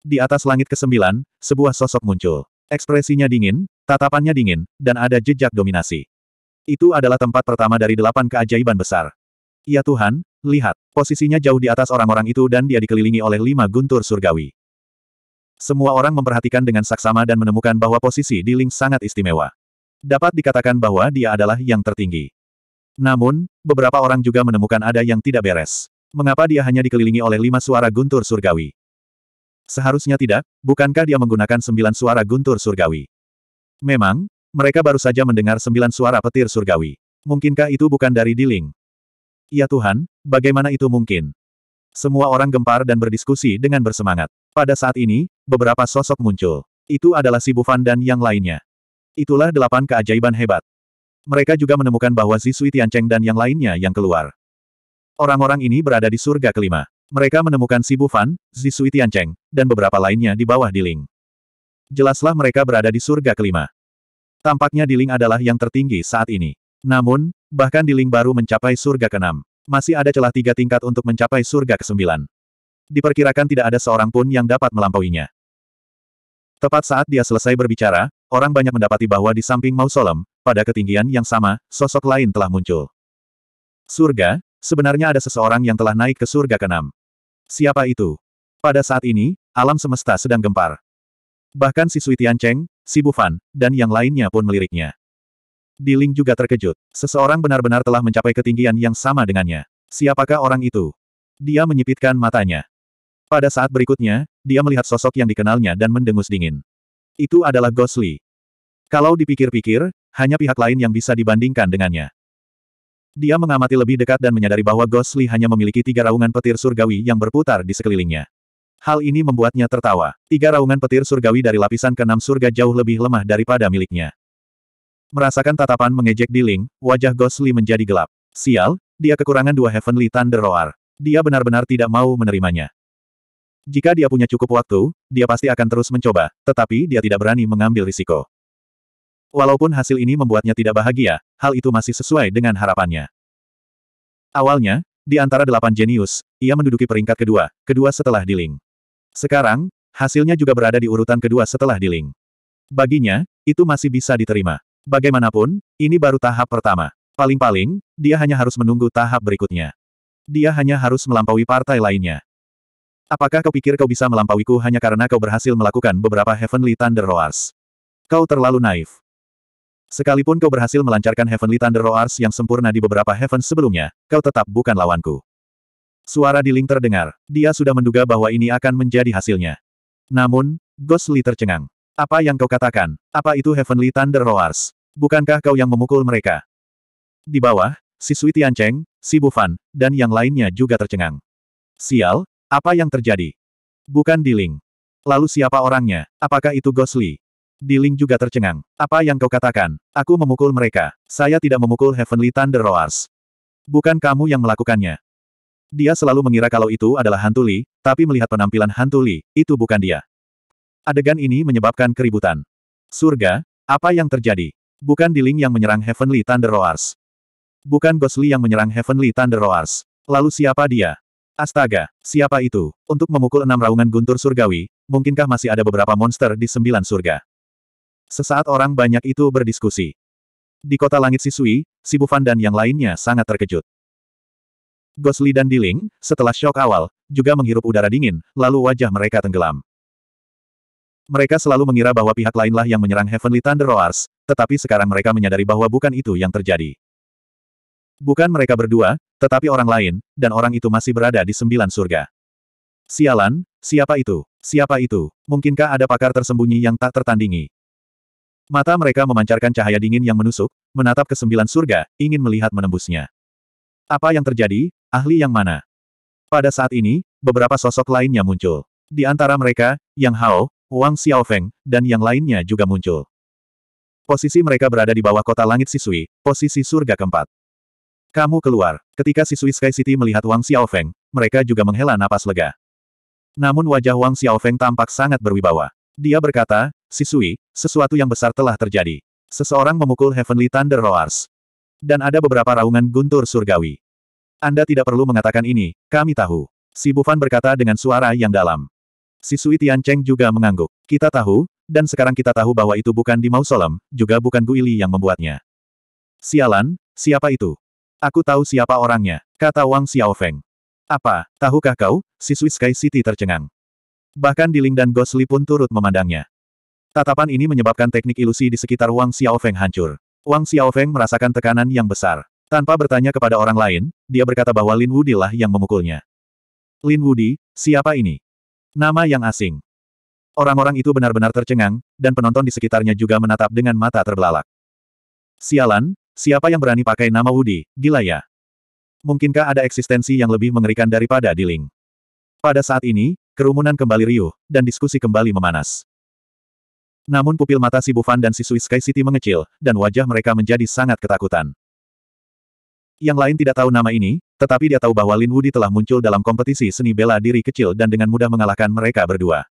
Di atas langit ke-9, sebuah sosok muncul. Ekspresinya dingin, tatapannya dingin, dan ada jejak dominasi. Itu adalah tempat pertama dari delapan keajaiban besar. Ya Tuhan, lihat, posisinya jauh di atas orang-orang itu dan dia dikelilingi oleh lima guntur surgawi. Semua orang memperhatikan dengan saksama dan menemukan bahwa posisi di Ling sangat istimewa. Dapat dikatakan bahwa dia adalah yang tertinggi. Namun, beberapa orang juga menemukan ada yang tidak beres. Mengapa dia hanya dikelilingi oleh lima suara guntur surgawi? Seharusnya tidak, bukankah dia menggunakan sembilan suara guntur surgawi? Memang, mereka baru saja mendengar sembilan suara petir surgawi. Mungkinkah itu bukan dari Diling? Ya Tuhan, bagaimana itu mungkin? Semua orang gempar dan berdiskusi dengan bersemangat. Pada saat ini, beberapa sosok muncul. Itu adalah si Bufan dan yang lainnya. Itulah delapan keajaiban hebat. Mereka juga menemukan bahwa Zisui Tiancheng dan yang lainnya yang keluar. Orang-orang ini berada di surga kelima. Mereka menemukan Sibu Fan, Zisui Tiancheng, dan beberapa lainnya di bawah Diling. Jelaslah mereka berada di surga kelima. Tampaknya Diling adalah yang tertinggi saat ini. Namun, bahkan Diling baru mencapai surga keenam. Masih ada celah tiga tingkat untuk mencapai surga kesembilan. Diperkirakan tidak ada seorang pun yang dapat melampauinya. Tepat saat dia selesai berbicara, orang banyak mendapati bahwa di samping mausolem, pada ketinggian yang sama, sosok lain telah muncul. Surga, sebenarnya ada seseorang yang telah naik ke surga keenam. Siapa itu? Pada saat ini, alam semesta sedang gempar. Bahkan si Sui Cheng, si Bufan, dan yang lainnya pun meliriknya. Diling juga terkejut. Seseorang benar-benar telah mencapai ketinggian yang sama dengannya. Siapakah orang itu? Dia menyipitkan matanya. Pada saat berikutnya, dia melihat sosok yang dikenalnya dan mendengus dingin. Itu adalah Gosli. Kalau dipikir-pikir, hanya pihak lain yang bisa dibandingkan dengannya. Dia mengamati lebih dekat dan menyadari bahwa Ghost Lee hanya memiliki tiga raungan petir surgawi yang berputar di sekelilingnya. Hal ini membuatnya tertawa. Tiga raungan petir surgawi dari lapisan keenam surga jauh lebih lemah daripada miliknya. Merasakan tatapan mengejek di Ling, wajah Ghost Lee menjadi gelap. Sial, dia kekurangan dua Heavenly Thunder Roar. Dia benar-benar tidak mau menerimanya. Jika dia punya cukup waktu, dia pasti akan terus mencoba, tetapi dia tidak berani mengambil risiko. Walaupun hasil ini membuatnya tidak bahagia, hal itu masih sesuai dengan harapannya. Awalnya, di antara delapan jenius, ia menduduki peringkat kedua, kedua setelah Diling. Sekarang, hasilnya juga berada di urutan kedua setelah Diling. Baginya, itu masih bisa diterima. Bagaimanapun, ini baru tahap pertama. Paling-paling, dia hanya harus menunggu tahap berikutnya. Dia hanya harus melampaui partai lainnya. Apakah kau pikir kau bisa melampauiku hanya karena kau berhasil melakukan beberapa Heavenly Thunder Roars? Kau terlalu naif. Sekalipun kau berhasil melancarkan Heavenly Thunder Roars yang sempurna di beberapa Heaven sebelumnya, kau tetap bukan lawanku. Suara di Ling terdengar. Dia sudah menduga bahwa ini akan menjadi hasilnya. Namun, Ghost Li tercengang. Apa yang kau katakan? Apa itu Heavenly Thunder Roars? Bukankah kau yang memukul mereka? Di bawah, si Sui Tiancheng, si Bufan, dan yang lainnya juga tercengang. Sial, apa yang terjadi? Bukan di Ling. Lalu siapa orangnya? Apakah itu Ghost Li? Diling juga tercengang. Apa yang kau katakan? Aku memukul mereka. Saya tidak memukul Heavenly Thunder Roars. Bukan kamu yang melakukannya. Dia selalu mengira kalau itu adalah hantu Li, tapi melihat penampilan hantu Li, itu bukan dia. Adegan ini menyebabkan keributan. Surga, apa yang terjadi? Bukan Diling yang menyerang Heavenly Thunder Roars. Bukan Gosli yang menyerang Heavenly Thunder Roars. Lalu siapa dia? Astaga, siapa itu? Untuk memukul enam raungan guntur surgawi, mungkinkah masih ada beberapa monster di sembilan surga? Sesaat orang banyak itu berdiskusi. Di kota langit Sisui, Sibufan dan yang lainnya sangat terkejut. Gosli dan Diling, setelah shock awal, juga menghirup udara dingin, lalu wajah mereka tenggelam. Mereka selalu mengira bahwa pihak lainlah yang menyerang Heavenly Thunder Roars, tetapi sekarang mereka menyadari bahwa bukan itu yang terjadi. Bukan mereka berdua, tetapi orang lain, dan orang itu masih berada di sembilan surga. Sialan, siapa itu? Siapa itu? Mungkinkah ada pakar tersembunyi yang tak tertandingi? Mata mereka memancarkan cahaya dingin yang menusuk, menatap ke sembilan surga, ingin melihat menembusnya. Apa yang terjadi, ahli yang mana? Pada saat ini, beberapa sosok lainnya muncul. Di antara mereka, Yang Hao, Wang Xiaofeng, dan yang lainnya juga muncul. Posisi mereka berada di bawah kota langit Sisui, posisi surga keempat. Kamu keluar. Ketika Sisui Sky City melihat Wang Xiaofeng, mereka juga menghela napas lega. Namun wajah Wang Xiaofeng tampak sangat berwibawa. Dia berkata, Sisui, sesuatu yang besar telah terjadi. Seseorang memukul Heavenly Thunder Roars. Dan ada beberapa raungan guntur surgawi. Anda tidak perlu mengatakan ini, kami tahu. Si Bufan berkata dengan suara yang dalam. Sisui Tiancheng juga mengangguk. Kita tahu, dan sekarang kita tahu bahwa itu bukan di mausolem, juga bukan Guili yang membuatnya. Sialan, siapa itu? Aku tahu siapa orangnya, kata Wang Xiaofeng. Apa, tahukah kau, si Sky City tercengang. Bahkan di Ling dan Gosli pun turut memandangnya. Tatapan ini menyebabkan teknik ilusi di sekitar Wang Xiaofeng hancur. Wang Xiaofeng merasakan tekanan yang besar. Tanpa bertanya kepada orang lain, dia berkata bahwa Lin Wudi lah yang memukulnya. Lin Wudi, siapa ini? Nama yang asing. Orang-orang itu benar-benar tercengang, dan penonton di sekitarnya juga menatap dengan mata terbelalak. Sialan, siapa yang berani pakai nama Wudi, gila ya. Mungkinkah ada eksistensi yang lebih mengerikan daripada di Ling? Pada saat ini, kerumunan kembali riuh, dan diskusi kembali memanas. Namun pupil mata si Bufan dan si Swiss Sky City mengecil, dan wajah mereka menjadi sangat ketakutan. Yang lain tidak tahu nama ini, tetapi dia tahu bahwa Lin Wudi telah muncul dalam kompetisi seni bela diri kecil dan dengan mudah mengalahkan mereka berdua.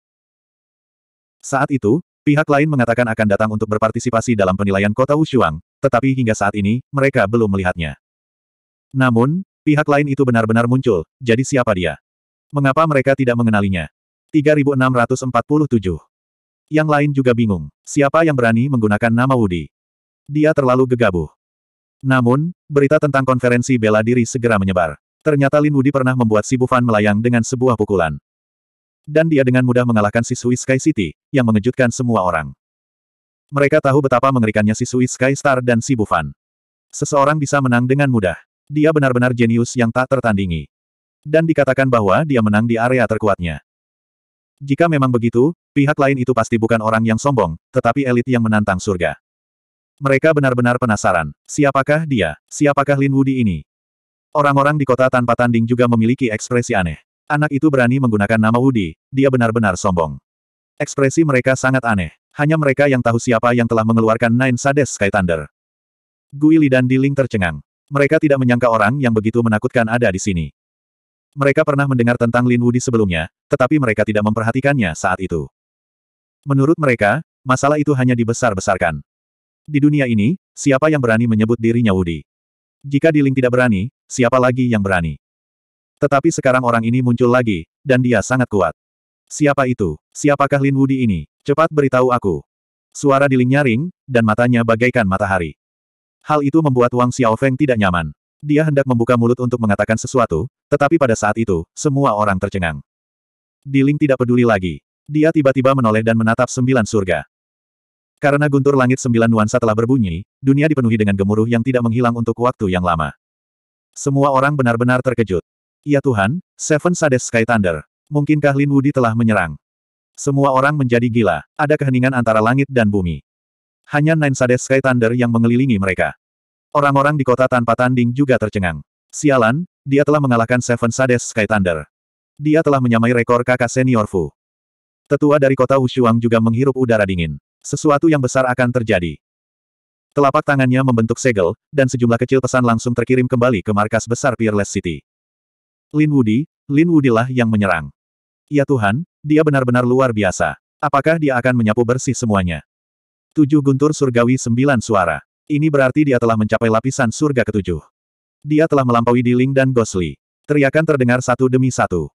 Saat itu, pihak lain mengatakan akan datang untuk berpartisipasi dalam penilaian kota Wushuang, tetapi hingga saat ini, mereka belum melihatnya. Namun, pihak lain itu benar-benar muncul, jadi siapa dia? Mengapa mereka tidak mengenalinya? 3647 yang lain juga bingung, siapa yang berani menggunakan nama Wudi. Dia terlalu gegabah. Namun, berita tentang konferensi bela diri segera menyebar. Ternyata Lin Wudi pernah membuat si Bufan melayang dengan sebuah pukulan. Dan dia dengan mudah mengalahkan si Sui Sky City, yang mengejutkan semua orang. Mereka tahu betapa mengerikannya si Sui Sky Star dan si Bufan. Seseorang bisa menang dengan mudah. Dia benar-benar jenius yang tak tertandingi. Dan dikatakan bahwa dia menang di area terkuatnya. Jika memang begitu, pihak lain itu pasti bukan orang yang sombong, tetapi elit yang menantang surga. Mereka benar-benar penasaran. Siapakah dia? Siapakah Lin Wudi ini? Orang-orang di kota tanpa tanding juga memiliki ekspresi aneh. Anak itu berani menggunakan nama Wudi, dia benar-benar sombong. Ekspresi mereka sangat aneh. Hanya mereka yang tahu siapa yang telah mengeluarkan Nine Sades Sky Thunder. Guili Li dan Diling tercengang. Mereka tidak menyangka orang yang begitu menakutkan ada di sini. Mereka pernah mendengar tentang Lin Wudi sebelumnya, tetapi mereka tidak memperhatikannya saat itu. Menurut mereka, masalah itu hanya dibesar-besarkan. Di dunia ini, siapa yang berani menyebut dirinya Wudi? Jika Diling tidak berani, siapa lagi yang berani? Tetapi sekarang orang ini muncul lagi, dan dia sangat kuat. Siapa itu? Siapakah Lin Wudi ini? Cepat beritahu aku. Suara Diling nyaring, dan matanya bagaikan matahari. Hal itu membuat Wang Xiaofeng tidak nyaman. Dia hendak membuka mulut untuk mengatakan sesuatu, tetapi pada saat itu, semua orang tercengang. Diling tidak peduli lagi. Dia tiba-tiba menoleh dan menatap sembilan surga. Karena guntur langit sembilan nuansa telah berbunyi, dunia dipenuhi dengan gemuruh yang tidak menghilang untuk waktu yang lama. Semua orang benar-benar terkejut. Ya Tuhan, Seven Sades Sky Thunder. Mungkinkah Lin Wudi telah menyerang? Semua orang menjadi gila. Ada keheningan antara langit dan bumi. Hanya Nine Sades Sky Thunder yang mengelilingi mereka. Orang-orang di kota tanpa tanding juga tercengang. Sialan, dia telah mengalahkan Seven Sades Sky Thunder. Dia telah menyamai rekor kakak senior Fu. Tetua dari kota Wushuang juga menghirup udara dingin. Sesuatu yang besar akan terjadi. Telapak tangannya membentuk segel, dan sejumlah kecil pesan langsung terkirim kembali ke markas besar Peerless City. Lin Wudi, Lin Wudi lah yang menyerang. Ya Tuhan, dia benar-benar luar biasa. Apakah dia akan menyapu bersih semuanya? Tujuh guntur surgawi sembilan suara. Ini berarti dia telah mencapai lapisan surga ketujuh. Dia telah melampaui Diling dan Gosli. Teriakan terdengar satu demi satu.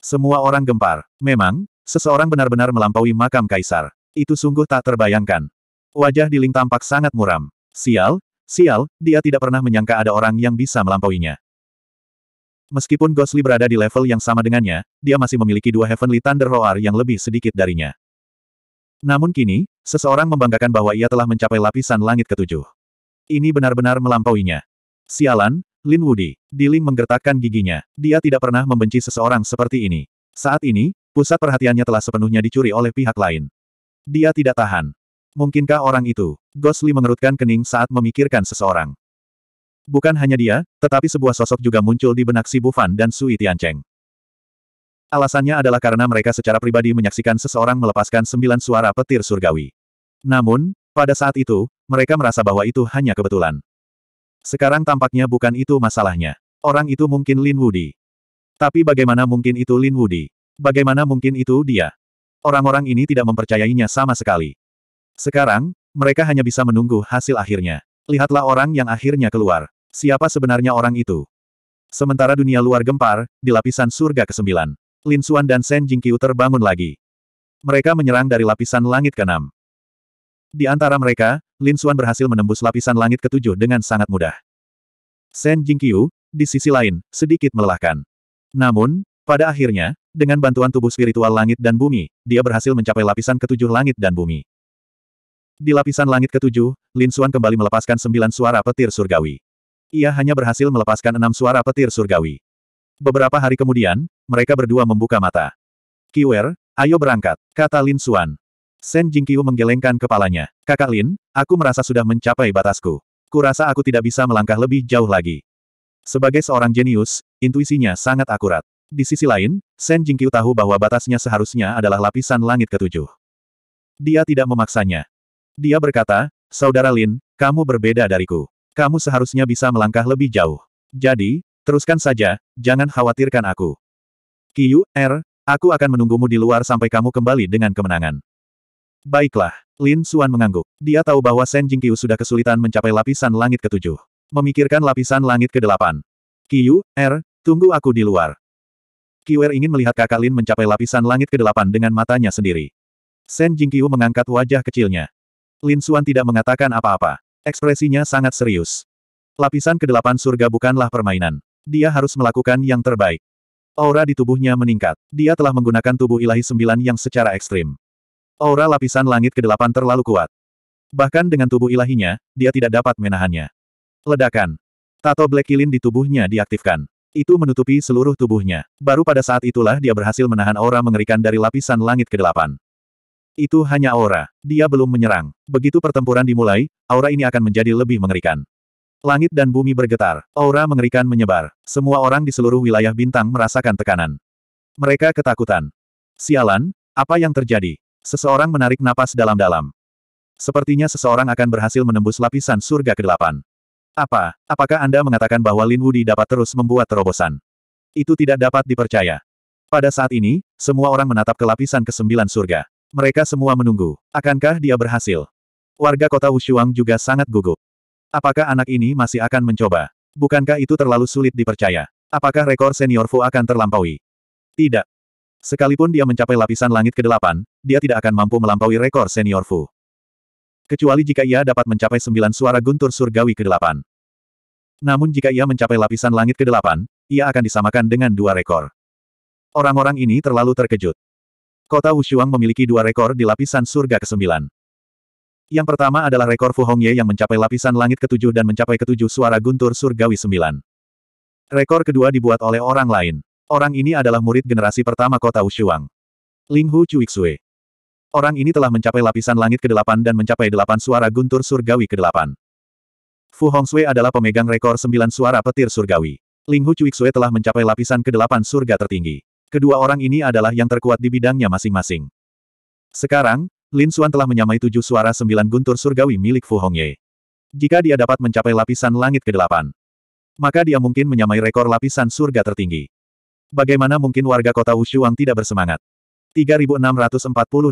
Semua orang gempar. Memang, seseorang benar-benar melampaui makam kaisar. Itu sungguh tak terbayangkan. Wajah Diling tampak sangat muram. Sial, sial, dia tidak pernah menyangka ada orang yang bisa melampauinya. Meskipun Gosli berada di level yang sama dengannya, dia masih memiliki dua Heavenly Thunder Roar yang lebih sedikit darinya. Namun kini, seseorang membanggakan bahwa ia telah mencapai lapisan langit ketujuh. Ini benar-benar melampauinya. Sialan, Lin Wudi. Diling menggertakkan giginya. Dia tidak pernah membenci seseorang seperti ini. Saat ini, pusat perhatiannya telah sepenuhnya dicuri oleh pihak lain. Dia tidak tahan. Mungkinkah orang itu? Gosli mengerutkan kening saat memikirkan seseorang. Bukan hanya dia, tetapi sebuah sosok juga muncul di benak si Bufan dan Sui Tiancheng. Alasannya adalah karena mereka secara pribadi menyaksikan seseorang melepaskan sembilan suara petir surgawi. Namun, pada saat itu, mereka merasa bahwa itu hanya kebetulan. Sekarang tampaknya bukan itu masalahnya. Orang itu mungkin Lin Wudi. Tapi bagaimana mungkin itu Lin Wudi? Bagaimana mungkin itu dia? Orang-orang ini tidak mempercayainya sama sekali. Sekarang, mereka hanya bisa menunggu hasil akhirnya. Lihatlah orang yang akhirnya keluar. Siapa sebenarnya orang itu? Sementara dunia luar gempar, di lapisan surga ke-9. Lin Xuan dan Shen Jingqiu terbangun lagi. Mereka menyerang dari lapisan langit keenam. Di antara mereka, Lin Xuan berhasil menembus lapisan langit ketujuh dengan sangat mudah. Shen Jingqiu, di sisi lain, sedikit melelahkan. Namun, pada akhirnya, dengan bantuan tubuh spiritual langit dan bumi, dia berhasil mencapai lapisan ketujuh langit dan bumi. Di lapisan langit ketujuh, Lin Xuan kembali melepaskan sembilan suara petir surgawi. Ia hanya berhasil melepaskan enam suara petir surgawi. Beberapa hari kemudian, mereka berdua membuka mata. Kiwer, ayo berangkat, kata Lin Suan. Shen Jingqiu menggelengkan kepalanya. Kakak Lin, aku merasa sudah mencapai batasku. Kurasa aku tidak bisa melangkah lebih jauh lagi. Sebagai seorang jenius, intuisinya sangat akurat. Di sisi lain, Shen Jingqiu tahu bahwa batasnya seharusnya adalah lapisan langit ketujuh. Dia tidak memaksanya. Dia berkata, Saudara Lin, kamu berbeda dariku. Kamu seharusnya bisa melangkah lebih jauh. Jadi, Teruskan saja, jangan khawatirkan aku. Kiyu, Er, aku akan menunggumu di luar sampai kamu kembali dengan kemenangan. Baiklah, Lin Suan mengangguk. Dia tahu bahwa Sen Jingqiu sudah kesulitan mencapai lapisan langit ketujuh. Memikirkan lapisan langit kedelapan, 8 Kiyu, Er, tunggu aku di luar. Er ingin melihat kakak Lin mencapai lapisan langit kedelapan dengan matanya sendiri. Sen Jingqiu mengangkat wajah kecilnya. Lin Suan tidak mengatakan apa-apa. Ekspresinya sangat serius. Lapisan kedelapan surga bukanlah permainan dia harus melakukan yang terbaik. Aura di tubuhnya meningkat. Dia telah menggunakan tubuh ilahi sembilan yang secara ekstrim. Aura lapisan langit ke delapan terlalu kuat. Bahkan dengan tubuh ilahinya, dia tidak dapat menahannya. Ledakan. Tato Black Kilin di tubuhnya diaktifkan. Itu menutupi seluruh tubuhnya. Baru pada saat itulah dia berhasil menahan aura mengerikan dari lapisan langit ke delapan. Itu hanya aura. Dia belum menyerang. Begitu pertempuran dimulai, aura ini akan menjadi lebih mengerikan. Langit dan bumi bergetar, aura mengerikan menyebar. Semua orang di seluruh wilayah bintang merasakan tekanan. Mereka ketakutan. Sialan, apa yang terjadi? Seseorang menarik napas dalam-dalam. Sepertinya seseorang akan berhasil menembus lapisan surga ke-8. Apa, apakah Anda mengatakan bahwa Lin Wudi dapat terus membuat terobosan? Itu tidak dapat dipercaya. Pada saat ini, semua orang menatap ke lapisan ke-9 surga. Mereka semua menunggu. Akankah dia berhasil? Warga kota Wushuang juga sangat gugup. Apakah anak ini masih akan mencoba? Bukankah itu terlalu sulit dipercaya? Apakah rekor senior Fu akan terlampaui? Tidak. Sekalipun dia mencapai lapisan langit ke-8, dia tidak akan mampu melampaui rekor senior Fu. Kecuali jika ia dapat mencapai sembilan suara guntur surgawi ke-8. Namun jika ia mencapai lapisan langit ke-8, ia akan disamakan dengan dua rekor. Orang-orang ini terlalu terkejut. Kota Wushuang memiliki dua rekor di lapisan surga ke-9. Yang pertama adalah rekor Fu Hongye yang mencapai lapisan langit ketujuh dan mencapai ketujuh suara guntur surgawi sembilan. Rekor kedua dibuat oleh orang lain. Orang ini adalah murid generasi pertama kota Wushuang, Ling Hu Cuixue. Orang ini telah mencapai lapisan langit ke-8 dan mencapai 8 suara guntur surgawi ke-8. Fu Hongsui adalah pemegang rekor sembilan suara petir surgawi. Ling Hu Cuixue telah mencapai lapisan ke-8 surga tertinggi. Kedua orang ini adalah yang terkuat di bidangnya masing-masing. Sekarang, Lin Xuan telah menyamai tujuh suara sembilan guntur surgawi milik Fu Hongye. Jika dia dapat mencapai lapisan langit ke-8, maka dia mungkin menyamai rekor lapisan surga tertinggi. Bagaimana mungkin warga kota Wushuang tidak bersemangat? 3648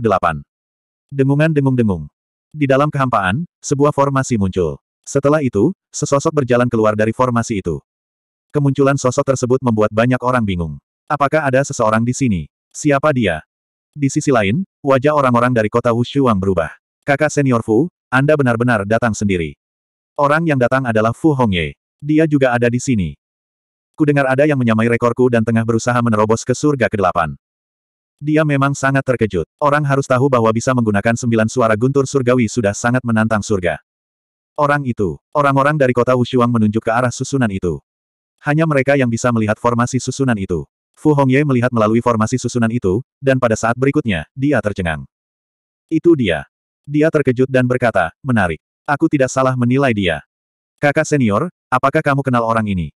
Dengungan-dengung-dengung. Di dalam kehampaan, sebuah formasi muncul. Setelah itu, sesosok berjalan keluar dari formasi itu. Kemunculan sosok tersebut membuat banyak orang bingung. Apakah ada seseorang di sini? Siapa dia? Di sisi lain, wajah orang-orang dari kota Wushuang berubah. Kakak senior Fu, Anda benar-benar datang sendiri. Orang yang datang adalah Fu Hongye. Dia juga ada di sini. Kudengar ada yang menyamai rekorku dan tengah berusaha menerobos ke surga ke-8. Dia memang sangat terkejut. Orang harus tahu bahwa bisa menggunakan sembilan suara guntur surgawi sudah sangat menantang surga. Orang itu, orang-orang dari kota Wushuang menunjuk ke arah susunan itu. Hanya mereka yang bisa melihat formasi susunan itu. Fu Hongye melihat melalui formasi susunan itu, dan pada saat berikutnya, dia tercengang. Itu dia. Dia terkejut dan berkata, menarik. Aku tidak salah menilai dia. Kakak senior, apakah kamu kenal orang ini?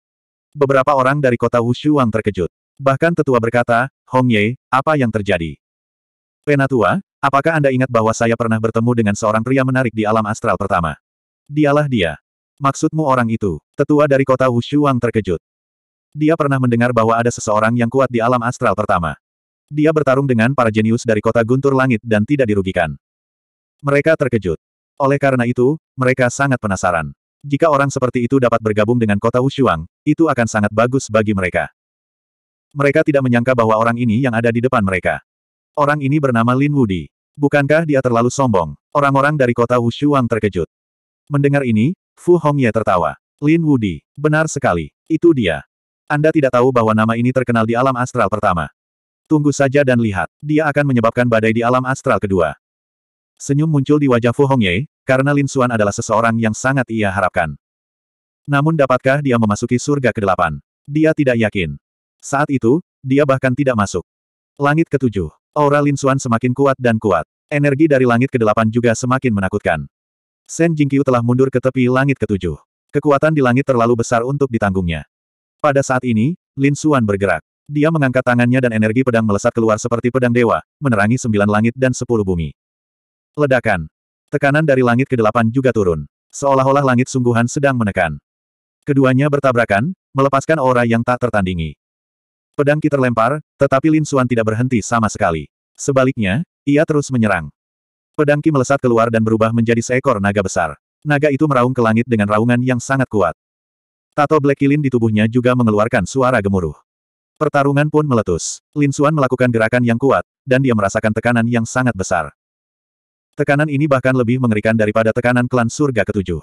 Beberapa orang dari kota Wushuang terkejut. Bahkan tetua berkata, Hongye, apa yang terjadi? Penatua, apakah Anda ingat bahwa saya pernah bertemu dengan seorang pria menarik di alam astral pertama? Dialah dia. Maksudmu orang itu, tetua dari kota Wushuang terkejut. Dia pernah mendengar bahwa ada seseorang yang kuat di alam astral pertama. Dia bertarung dengan para jenius dari kota guntur langit dan tidak dirugikan. Mereka terkejut. Oleh karena itu, mereka sangat penasaran. Jika orang seperti itu dapat bergabung dengan kota Wushuang, itu akan sangat bagus bagi mereka. Mereka tidak menyangka bahwa orang ini yang ada di depan mereka. Orang ini bernama Lin Wudi. Bukankah dia terlalu sombong? Orang-orang dari kota Wushuang terkejut. Mendengar ini, Fu Hongye tertawa. Lin Wudi, benar sekali, itu dia. Anda tidak tahu bahwa nama ini terkenal di alam astral pertama. Tunggu saja dan lihat, dia akan menyebabkan badai di alam astral kedua. Senyum muncul di wajah Fu Hongye, karena Lin Xuan adalah seseorang yang sangat ia harapkan. Namun dapatkah dia memasuki surga ke-8? Dia tidak yakin. Saat itu, dia bahkan tidak masuk. Langit ketujuh. Aura Lin Xuan semakin kuat dan kuat. Energi dari langit ke-8 juga semakin menakutkan. Shen Jingqiu telah mundur ke tepi langit ketujuh. Kekuatan di langit terlalu besar untuk ditanggungnya. Pada saat ini, Lin Xuan bergerak. Dia mengangkat tangannya dan energi pedang melesat keluar seperti pedang dewa, menerangi sembilan langit dan sepuluh bumi. Ledakan. Tekanan dari langit ke delapan juga turun. Seolah-olah langit sungguhan sedang menekan. Keduanya bertabrakan, melepaskan aura yang tak tertandingi. Pedang Ki terlempar, tetapi Lin Xuan tidak berhenti sama sekali. Sebaliknya, ia terus menyerang. Pedang Ki melesat keluar dan berubah menjadi seekor naga besar. Naga itu meraung ke langit dengan raungan yang sangat kuat. Tato Black Kilin di tubuhnya juga mengeluarkan suara gemuruh. Pertarungan pun meletus. Lin Xuan melakukan gerakan yang kuat, dan dia merasakan tekanan yang sangat besar. Tekanan ini bahkan lebih mengerikan daripada tekanan klan surga ketujuh.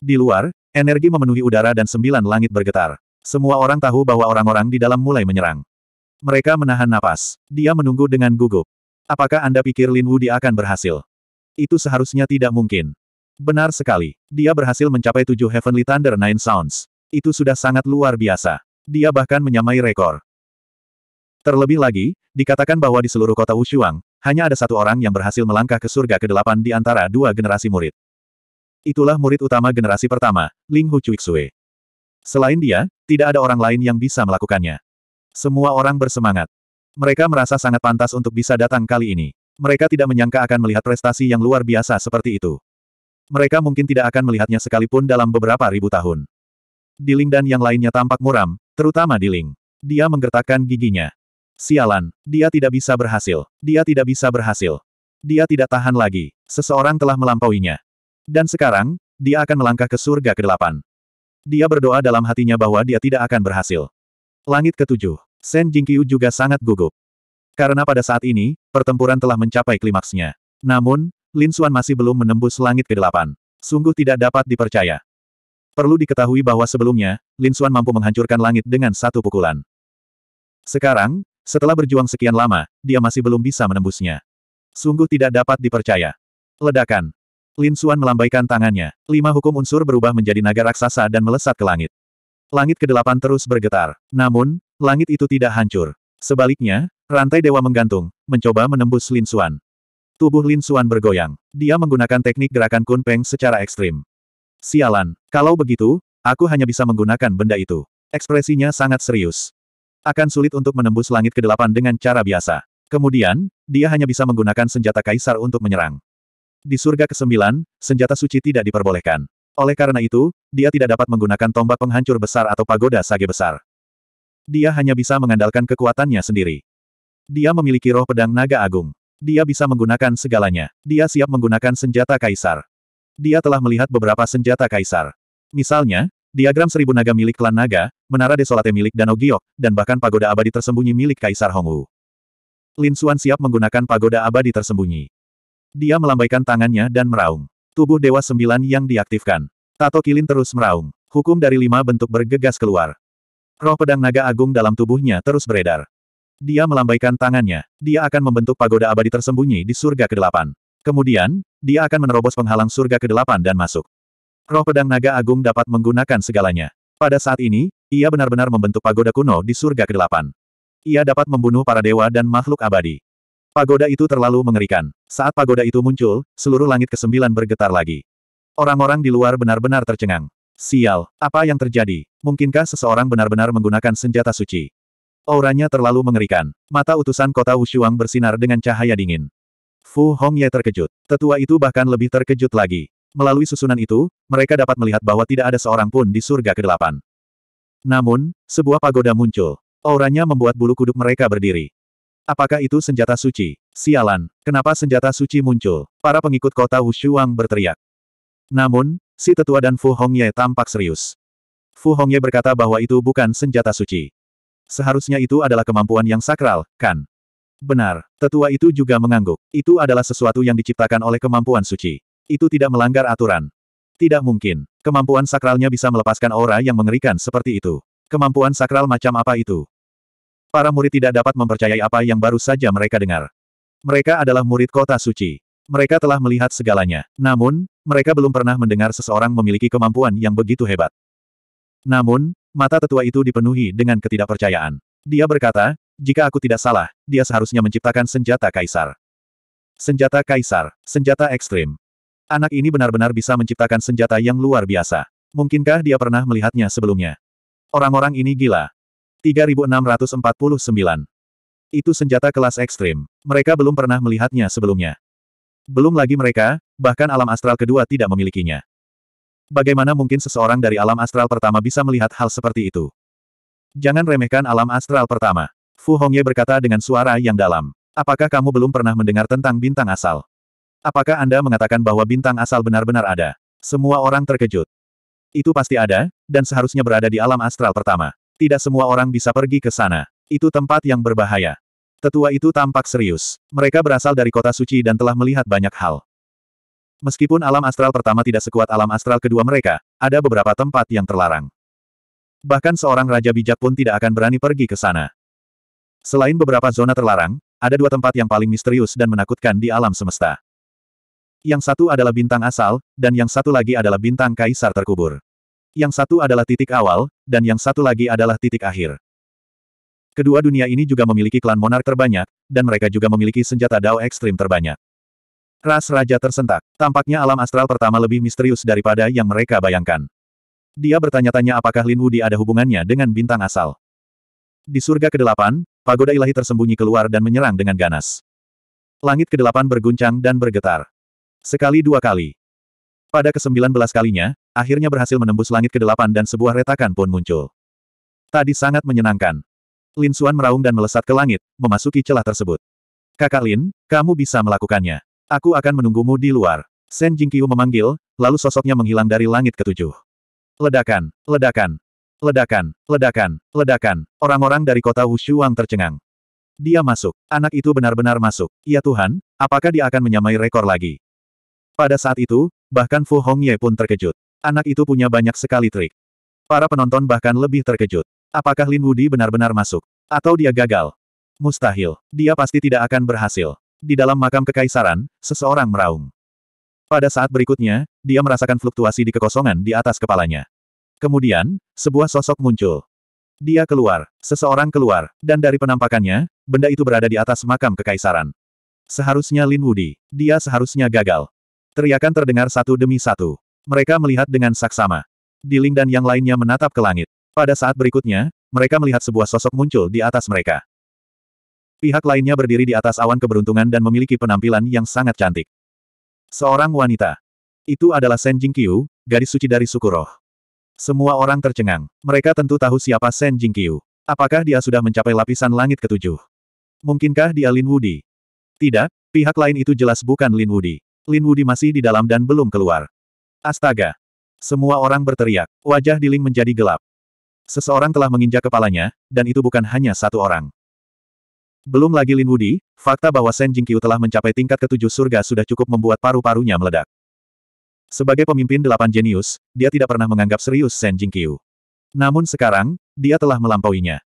Di luar, energi memenuhi udara dan sembilan langit bergetar. Semua orang tahu bahwa orang-orang di dalam mulai menyerang. Mereka menahan napas. Dia menunggu dengan gugup. Apakah Anda pikir Lin Wudi akan berhasil? Itu seharusnya tidak mungkin. Benar sekali. Dia berhasil mencapai tujuh Heavenly Thunder Nine Sounds. Itu sudah sangat luar biasa. Dia bahkan menyamai rekor. Terlebih lagi, dikatakan bahwa di seluruh kota Wushuang, hanya ada satu orang yang berhasil melangkah ke surga ke-8 di antara dua generasi murid. Itulah murid utama generasi pertama, Ling Hu Cuixue. Selain dia, tidak ada orang lain yang bisa melakukannya. Semua orang bersemangat. Mereka merasa sangat pantas untuk bisa datang kali ini. Mereka tidak menyangka akan melihat prestasi yang luar biasa seperti itu. Mereka mungkin tidak akan melihatnya sekalipun dalam beberapa ribu tahun. Diling dan yang lainnya tampak muram, terutama Diling. Dia menggertakkan giginya. Sialan, dia tidak bisa berhasil. Dia tidak bisa berhasil. Dia tidak tahan lagi. Seseorang telah melampauinya. Dan sekarang, dia akan melangkah ke surga ke-8. Dia berdoa dalam hatinya bahwa dia tidak akan berhasil. Langit ketujuh. Shen Jingqiu juga sangat gugup. Karena pada saat ini, pertempuran telah mencapai klimaksnya. Namun, Lin Xuan masih belum menembus langit ke-8. Sungguh tidak dapat dipercaya. Perlu diketahui bahwa sebelumnya, Lin Xuan mampu menghancurkan langit dengan satu pukulan. Sekarang, setelah berjuang sekian lama, dia masih belum bisa menembusnya. Sungguh tidak dapat dipercaya. Ledakan. Lin Xuan melambaikan tangannya. Lima hukum unsur berubah menjadi naga raksasa dan melesat ke langit. Langit ke-8 terus bergetar. Namun, langit itu tidak hancur. Sebaliknya, rantai dewa menggantung, mencoba menembus Lin Xuan. Tubuh Lin Xuan bergoyang. Dia menggunakan teknik gerakan kunpeng secara ekstrim. Sialan, kalau begitu, aku hanya bisa menggunakan benda itu. Ekspresinya sangat serius. Akan sulit untuk menembus langit ke delapan dengan cara biasa. Kemudian, dia hanya bisa menggunakan senjata kaisar untuk menyerang. Di surga ke-9, senjata suci tidak diperbolehkan. Oleh karena itu, dia tidak dapat menggunakan tombak penghancur besar atau pagoda sage besar. Dia hanya bisa mengandalkan kekuatannya sendiri. Dia memiliki roh pedang naga agung. Dia bisa menggunakan segalanya. Dia siap menggunakan senjata kaisar. Dia telah melihat beberapa senjata kaisar. Misalnya, diagram seribu naga milik klan naga, menara desolate milik Danau Giok, dan bahkan pagoda abadi tersembunyi milik Kaisar Hongwu. Lin Xuan siap menggunakan pagoda abadi tersembunyi. Dia melambaikan tangannya dan meraung. Tubuh Dewa Sembilan yang diaktifkan. Tato Kilin terus meraung. Hukum dari lima bentuk bergegas keluar. Roh pedang naga agung dalam tubuhnya terus beredar. Dia melambaikan tangannya. Dia akan membentuk pagoda abadi tersembunyi di surga ke-8. Kemudian, dia akan menerobos penghalang surga ke-8 dan masuk. Roh pedang naga agung dapat menggunakan segalanya. Pada saat ini, ia benar-benar membentuk pagoda kuno di surga ke-8. Ia dapat membunuh para dewa dan makhluk abadi. Pagoda itu terlalu mengerikan. Saat pagoda itu muncul, seluruh langit ke kesembilan bergetar lagi. Orang-orang di luar benar-benar tercengang. Sial, apa yang terjadi? Mungkinkah seseorang benar-benar menggunakan senjata suci? Auranya terlalu mengerikan. Mata utusan kota Wushuang bersinar dengan cahaya dingin. Fu Hongye terkejut. Tetua itu bahkan lebih terkejut lagi. Melalui susunan itu, mereka dapat melihat bahwa tidak ada seorang pun di surga ke-8. Namun, sebuah pagoda muncul. Auranya membuat bulu kuduk mereka berdiri. Apakah itu senjata suci? Sialan, kenapa senjata suci muncul? Para pengikut kota Wushuang berteriak. Namun, si tetua dan Fu Hongye tampak serius. Fu Hongye berkata bahwa itu bukan senjata suci. Seharusnya itu adalah kemampuan yang sakral, kan? Benar, tetua itu juga mengangguk. Itu adalah sesuatu yang diciptakan oleh kemampuan suci. Itu tidak melanggar aturan. Tidak mungkin. Kemampuan sakralnya bisa melepaskan aura yang mengerikan seperti itu. Kemampuan sakral macam apa itu? Para murid tidak dapat mempercayai apa yang baru saja mereka dengar. Mereka adalah murid kota suci. Mereka telah melihat segalanya. Namun, mereka belum pernah mendengar seseorang memiliki kemampuan yang begitu hebat. Namun, Mata tetua itu dipenuhi dengan ketidakpercayaan. Dia berkata, jika aku tidak salah, dia seharusnya menciptakan senjata kaisar. Senjata kaisar, senjata ekstrim. Anak ini benar-benar bisa menciptakan senjata yang luar biasa. Mungkinkah dia pernah melihatnya sebelumnya? Orang-orang ini gila. 3649. Itu senjata kelas ekstrim. Mereka belum pernah melihatnya sebelumnya. Belum lagi mereka, bahkan alam astral kedua tidak memilikinya. Bagaimana mungkin seseorang dari alam astral pertama bisa melihat hal seperti itu? Jangan remehkan alam astral pertama. Fu Hongye berkata dengan suara yang dalam. Apakah kamu belum pernah mendengar tentang bintang asal? Apakah Anda mengatakan bahwa bintang asal benar-benar ada? Semua orang terkejut. Itu pasti ada, dan seharusnya berada di alam astral pertama. Tidak semua orang bisa pergi ke sana. Itu tempat yang berbahaya. Tetua itu tampak serius. Mereka berasal dari kota suci dan telah melihat banyak hal. Meskipun alam astral pertama tidak sekuat alam astral kedua mereka, ada beberapa tempat yang terlarang. Bahkan seorang raja bijak pun tidak akan berani pergi ke sana. Selain beberapa zona terlarang, ada dua tempat yang paling misterius dan menakutkan di alam semesta. Yang satu adalah bintang asal, dan yang satu lagi adalah bintang kaisar terkubur. Yang satu adalah titik awal, dan yang satu lagi adalah titik akhir. Kedua dunia ini juga memiliki klan monark terbanyak, dan mereka juga memiliki senjata dao ekstrim terbanyak. Ras Raja tersentak. Tampaknya alam astral pertama lebih misterius daripada yang mereka bayangkan. Dia bertanya-tanya apakah Lin Wudi ada hubungannya dengan bintang asal. Di surga ke-8, pagoda ilahi tersembunyi keluar dan menyerang dengan ganas. Langit ke-8 berguncang dan bergetar. Sekali dua kali. Pada ke-19 kalinya, akhirnya berhasil menembus langit ke-8 dan sebuah retakan pun muncul. Tadi sangat menyenangkan. Lin Xuan meraung dan melesat ke langit, memasuki celah tersebut. Kakak Lin, kamu bisa melakukannya. Aku akan menunggumu di luar. Shen Jingqiu memanggil, lalu sosoknya menghilang dari langit ketujuh. Ledakan, ledakan, ledakan, ledakan, ledakan. Orang-orang dari kota Wushuang tercengang. Dia masuk. Anak itu benar-benar masuk. Ya Tuhan, apakah dia akan menyamai rekor lagi? Pada saat itu, bahkan Fu Hongye pun terkejut. Anak itu punya banyak sekali trik. Para penonton bahkan lebih terkejut. Apakah Lin Wudi benar-benar masuk? Atau dia gagal? Mustahil. Dia pasti tidak akan berhasil di dalam makam kekaisaran, seseorang meraung. Pada saat berikutnya, dia merasakan fluktuasi di kekosongan di atas kepalanya. Kemudian, sebuah sosok muncul. Dia keluar, seseorang keluar, dan dari penampakannya, benda itu berada di atas makam kekaisaran. Seharusnya Lin Wudi, dia seharusnya gagal. Teriakan terdengar satu demi satu. Mereka melihat dengan saksama. Di Diling dan yang lainnya menatap ke langit. Pada saat berikutnya, mereka melihat sebuah sosok muncul di atas mereka. Pihak lainnya berdiri di atas awan keberuntungan dan memiliki penampilan yang sangat cantik. Seorang wanita. Itu adalah Shen Jingqiu, gadis suci dari suku roh. Semua orang tercengang. Mereka tentu tahu siapa Shen Jingqiu. Apakah dia sudah mencapai lapisan langit ketujuh? Mungkinkah dia Lin Wudi? Tidak, pihak lain itu jelas bukan Lin Wudi. Lin Wudi masih di dalam dan belum keluar. Astaga! Semua orang berteriak. Wajah di ling menjadi gelap. Seseorang telah menginjak kepalanya, dan itu bukan hanya satu orang. Belum lagi Lin Wudi, fakta bahwa Shen Jingqiu telah mencapai tingkat ketujuh surga sudah cukup membuat paru-parunya meledak. Sebagai pemimpin delapan jenius, dia tidak pernah menganggap serius Shen Jingqiu. Namun sekarang, dia telah melampauinya.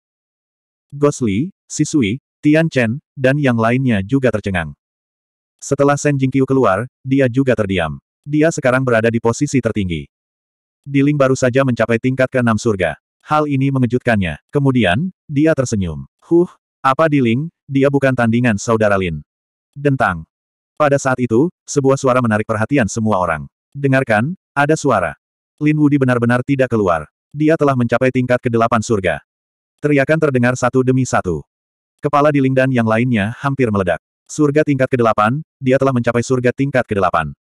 Gosli, Sisui, Tian Chen, dan yang lainnya juga tercengang. Setelah Shen Jingqiu keluar, dia juga terdiam. Dia sekarang berada di posisi tertinggi. Diling baru saja mencapai tingkat ke-6 surga. Hal ini mengejutkannya. Kemudian, dia tersenyum. Huh, apa di Ling, dia bukan tandingan saudara Lin. Dentang. Pada saat itu, sebuah suara menarik perhatian semua orang. Dengarkan, ada suara. Lin Wudi benar-benar tidak keluar. Dia telah mencapai tingkat kedelapan surga. Teriakan terdengar satu demi satu. Kepala di Ling dan yang lainnya hampir meledak. Surga tingkat kedelapan, dia telah mencapai surga tingkat kedelapan.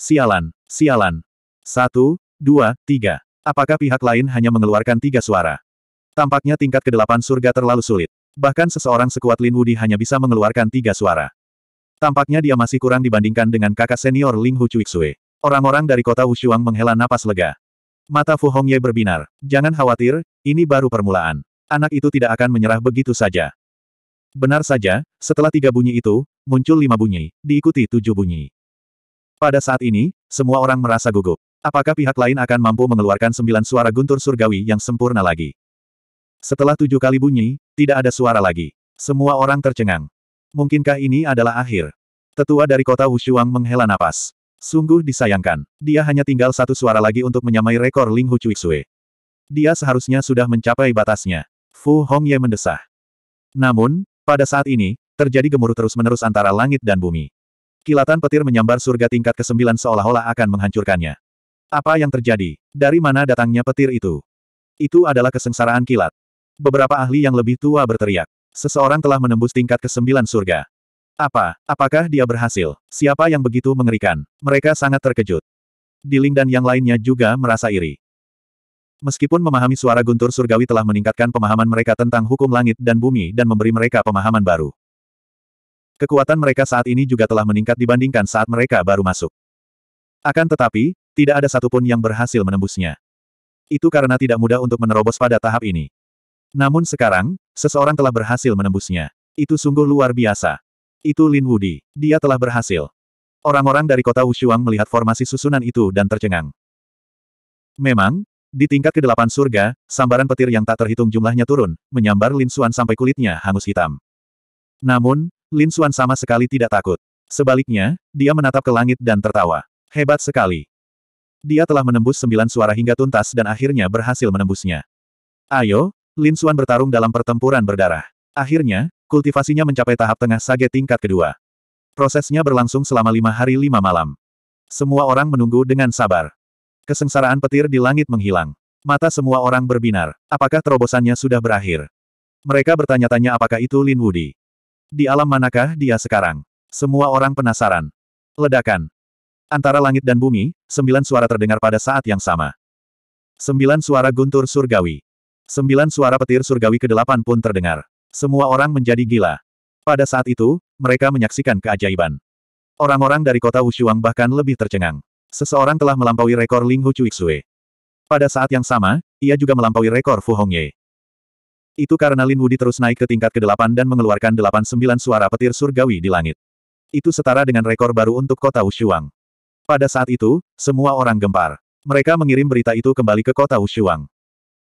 Sialan, sialan. Satu, dua, tiga. Apakah pihak lain hanya mengeluarkan tiga suara? Tampaknya tingkat kedelapan surga terlalu sulit. Bahkan seseorang sekuat Lin Wudi hanya bisa mengeluarkan tiga suara. Tampaknya dia masih kurang dibandingkan dengan kakak senior Ling Hu Cuixue. Orang-orang dari kota Wushuang menghela napas lega. Mata Fu Hongye berbinar. Jangan khawatir, ini baru permulaan. Anak itu tidak akan menyerah begitu saja. Benar saja, setelah tiga bunyi itu, muncul lima bunyi, diikuti tujuh bunyi. Pada saat ini, semua orang merasa gugup. Apakah pihak lain akan mampu mengeluarkan sembilan suara guntur surgawi yang sempurna lagi? Setelah tujuh kali bunyi, tidak ada suara lagi. Semua orang tercengang. Mungkinkah ini adalah akhir? Tetua dari kota Wushuang menghela napas. Sungguh disayangkan. Dia hanya tinggal satu suara lagi untuk menyamai rekor Ling Hucuixue. Dia seharusnya sudah mencapai batasnya. Fu Hongye mendesah. Namun, pada saat ini, terjadi gemuruh terus-menerus antara langit dan bumi. Kilatan petir menyambar surga tingkat ke-9 seolah-olah akan menghancurkannya. Apa yang terjadi? Dari mana datangnya petir itu? Itu adalah kesengsaraan kilat. Beberapa ahli yang lebih tua berteriak. Seseorang telah menembus tingkat ke-9 surga. Apa? Apakah dia berhasil? Siapa yang begitu mengerikan? Mereka sangat terkejut. Diling dan yang lainnya juga merasa iri. Meskipun memahami suara guntur surgawi telah meningkatkan pemahaman mereka tentang hukum langit dan bumi dan memberi mereka pemahaman baru. Kekuatan mereka saat ini juga telah meningkat dibandingkan saat mereka baru masuk. Akan tetapi, tidak ada satupun yang berhasil menembusnya. Itu karena tidak mudah untuk menerobos pada tahap ini. Namun sekarang, seseorang telah berhasil menembusnya. Itu sungguh luar biasa. Itu Lin Wudi. Dia telah berhasil. Orang-orang dari kota Wushuang melihat formasi susunan itu dan tercengang. Memang, di tingkat ke-8 surga, sambaran petir yang tak terhitung jumlahnya turun, menyambar Lin Xuan sampai kulitnya hangus hitam. Namun, Lin Xuan sama sekali tidak takut. Sebaliknya, dia menatap ke langit dan tertawa. Hebat sekali. Dia telah menembus sembilan suara hingga tuntas dan akhirnya berhasil menembusnya. Ayo, Lin Xuan bertarung dalam pertempuran berdarah. Akhirnya, kultivasinya mencapai tahap tengah sage tingkat kedua. Prosesnya berlangsung selama lima hari lima malam. Semua orang menunggu dengan sabar. Kesengsaraan petir di langit menghilang. Mata semua orang berbinar. Apakah terobosannya sudah berakhir? Mereka bertanya-tanya apakah itu Lin Wudi. Di alam manakah dia sekarang? Semua orang penasaran. Ledakan. Antara langit dan bumi, sembilan suara terdengar pada saat yang sama. Sembilan suara guntur surgawi. Sembilan suara petir surgawi kedelapan pun terdengar. Semua orang menjadi gila. Pada saat itu, mereka menyaksikan keajaiban. Orang-orang dari kota Wushuang bahkan lebih tercengang. Seseorang telah melampaui rekor Ling Hu Cuixue. Pada saat yang sama, ia juga melampaui rekor Fu Hongye. Itu karena Lin Wudi terus naik ke tingkat ke-8 dan mengeluarkan 89 suara petir surgawi di langit. Itu setara dengan rekor baru untuk kota Wushuang. Pada saat itu, semua orang gempar. Mereka mengirim berita itu kembali ke kota Wushuang.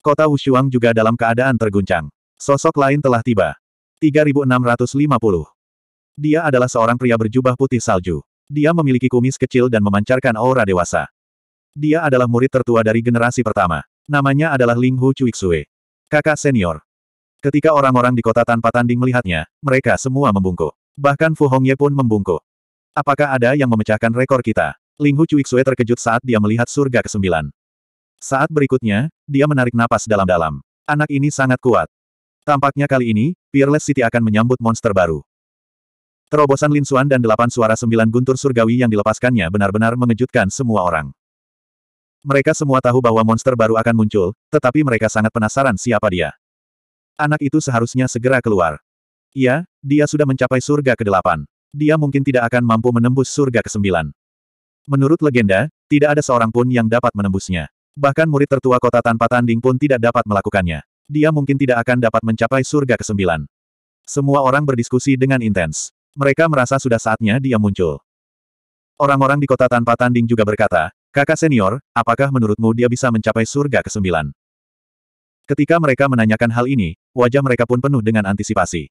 Kota Wushuang juga dalam keadaan terguncang. Sosok lain telah tiba. 3650. Dia adalah seorang pria berjubah putih salju. Dia memiliki kumis kecil dan memancarkan aura dewasa. Dia adalah murid tertua dari generasi pertama. Namanya adalah Ling Hu Cuixue. Kakak senior. Ketika orang-orang di kota tanpa tanding melihatnya, mereka semua membungkuk. Bahkan Fu Hongye pun membungkuk. Apakah ada yang memecahkan rekor kita? Ling Hu Cuixue terkejut saat dia melihat surga ke-9. Saat berikutnya, dia menarik napas dalam-dalam. Anak ini sangat kuat. Tampaknya kali ini, Peerless City akan menyambut monster baru. Terobosan Lin Xuan dan delapan suara sembilan guntur surgawi yang dilepaskannya benar-benar mengejutkan semua orang. Mereka semua tahu bahwa monster baru akan muncul, tetapi mereka sangat penasaran siapa dia. Anak itu seharusnya segera keluar. Iya, dia sudah mencapai surga ke-8. Dia mungkin tidak akan mampu menembus surga ke-9. Menurut legenda, tidak ada seorang pun yang dapat menembusnya. Bahkan murid tertua kota tanpa tanding pun tidak dapat melakukannya. Dia mungkin tidak akan dapat mencapai surga kesembilan. Semua orang berdiskusi dengan intens. Mereka merasa sudah saatnya dia muncul. Orang-orang di kota tanpa tanding juga berkata, kakak senior, apakah menurutmu dia bisa mencapai surga kesembilan? Ketika mereka menanyakan hal ini, wajah mereka pun penuh dengan antisipasi.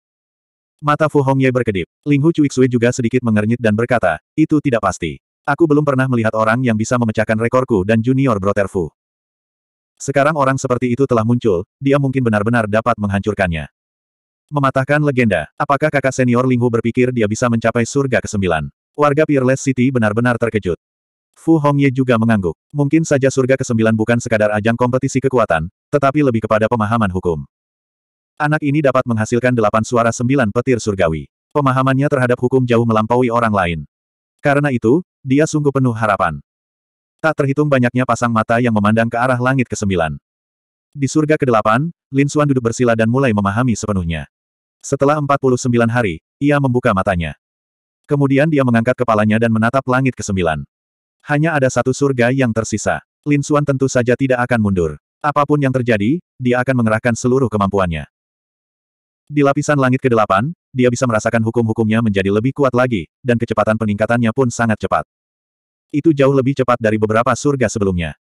Mata Fu Hongye berkedip. Ling Hu Cuixue juga sedikit mengernyit dan berkata, itu tidak pasti. Aku belum pernah melihat orang yang bisa memecahkan rekorku dan junior Broterfu. Sekarang orang seperti itu telah muncul, dia mungkin benar-benar dapat menghancurkannya. Mematahkan legenda, apakah kakak senior Linghu berpikir dia bisa mencapai surga ke-9? Warga Peerless City benar-benar terkejut. Fu Hongye juga mengangguk. Mungkin saja surga ke-9 bukan sekadar ajang kompetisi kekuatan, tetapi lebih kepada pemahaman hukum. Anak ini dapat menghasilkan delapan suara sembilan petir surgawi. Pemahamannya terhadap hukum jauh melampaui orang lain. Karena itu, dia sungguh penuh harapan. Tak terhitung banyaknya pasang mata yang memandang ke arah langit ke-9. Di surga ke-8, Lin Xuan duduk bersila dan mulai memahami sepenuhnya. Setelah 49 hari, ia membuka matanya. Kemudian dia mengangkat kepalanya dan menatap langit ke-9. Hanya ada satu surga yang tersisa. Lin Xuan tentu saja tidak akan mundur. Apapun yang terjadi, dia akan mengerahkan seluruh kemampuannya. Di lapisan langit ke-8, dia bisa merasakan hukum-hukumnya menjadi lebih kuat lagi, dan kecepatan peningkatannya pun sangat cepat. Itu jauh lebih cepat dari beberapa surga sebelumnya.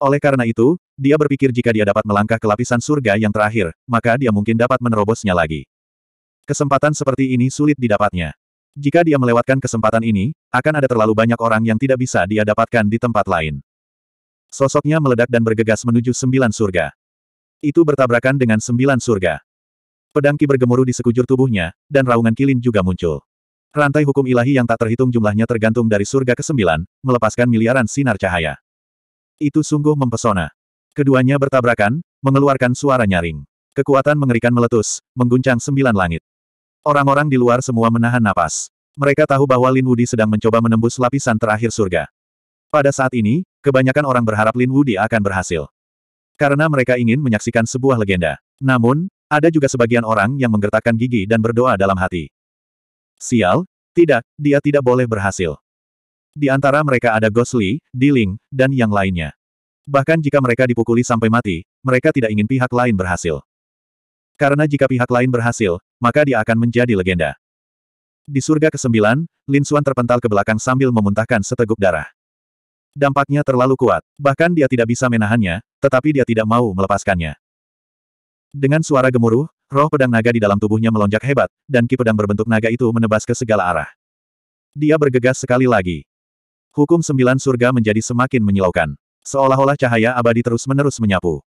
Oleh karena itu, dia berpikir jika dia dapat melangkah ke lapisan surga yang terakhir, maka dia mungkin dapat menerobosnya lagi. Kesempatan seperti ini sulit didapatnya. Jika dia melewatkan kesempatan ini, akan ada terlalu banyak orang yang tidak bisa dia dapatkan di tempat lain. Sosoknya meledak dan bergegas menuju sembilan surga. Itu bertabrakan dengan sembilan surga pedang ki bergemuruh di sekujur tubuhnya, dan raungan kilin juga muncul. Rantai hukum ilahi yang tak terhitung jumlahnya tergantung dari surga ke-9, melepaskan miliaran sinar cahaya. Itu sungguh mempesona. Keduanya bertabrakan, mengeluarkan suara nyaring. Kekuatan mengerikan meletus, mengguncang sembilan langit. Orang-orang di luar semua menahan napas. Mereka tahu bahwa Lin Wudi sedang mencoba menembus lapisan terakhir surga. Pada saat ini, kebanyakan orang berharap Lin Wudi akan berhasil. Karena mereka ingin menyaksikan sebuah legenda. Namun, ada juga sebagian orang yang menggertakkan gigi dan berdoa dalam hati. Sial, tidak, dia tidak boleh berhasil. Di antara mereka ada Gosli, Diling, dan yang lainnya. Bahkan jika mereka dipukuli sampai mati, mereka tidak ingin pihak lain berhasil. Karena jika pihak lain berhasil, maka dia akan menjadi legenda. Di surga ke-9, Lin Suan terpental ke belakang sambil memuntahkan seteguk darah. Dampaknya terlalu kuat, bahkan dia tidak bisa menahannya, tetapi dia tidak mau melepaskannya. Dengan suara gemuruh, roh pedang naga di dalam tubuhnya melonjak hebat, dan ki pedang berbentuk naga itu menebas ke segala arah. Dia bergegas sekali lagi. Hukum sembilan surga menjadi semakin menyilaukan. Seolah-olah cahaya abadi terus-menerus menyapu.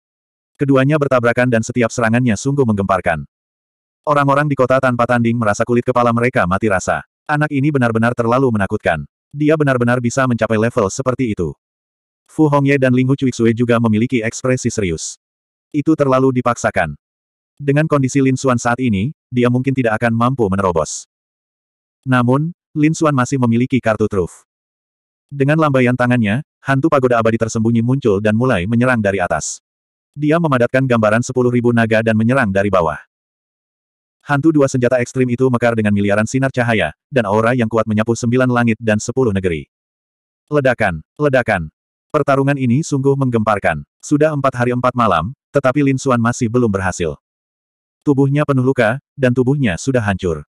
Keduanya bertabrakan dan setiap serangannya sungguh menggemparkan. Orang-orang di kota tanpa tanding merasa kulit kepala mereka mati rasa. Anak ini benar-benar terlalu menakutkan. Dia benar-benar bisa mencapai level seperti itu. Fu Hongye dan Ling Hu Cui Sui juga memiliki ekspresi serius. Itu terlalu dipaksakan. Dengan kondisi Lin Xuan saat ini, dia mungkin tidak akan mampu menerobos. Namun, Lin Xuan masih memiliki kartu truf. Dengan lambaian tangannya, hantu pagoda abadi tersembunyi muncul dan mulai menyerang dari atas. Dia memadatkan gambaran sepuluh ribu naga dan menyerang dari bawah. Hantu dua senjata ekstrim itu mekar dengan miliaran sinar cahaya, dan aura yang kuat menyapu sembilan langit dan sepuluh negeri. Ledakan, ledakan. Pertarungan ini sungguh menggemparkan. Sudah empat hari empat malam, tetapi Lin Xuan masih belum berhasil. Tubuhnya penuh luka, dan tubuhnya sudah hancur.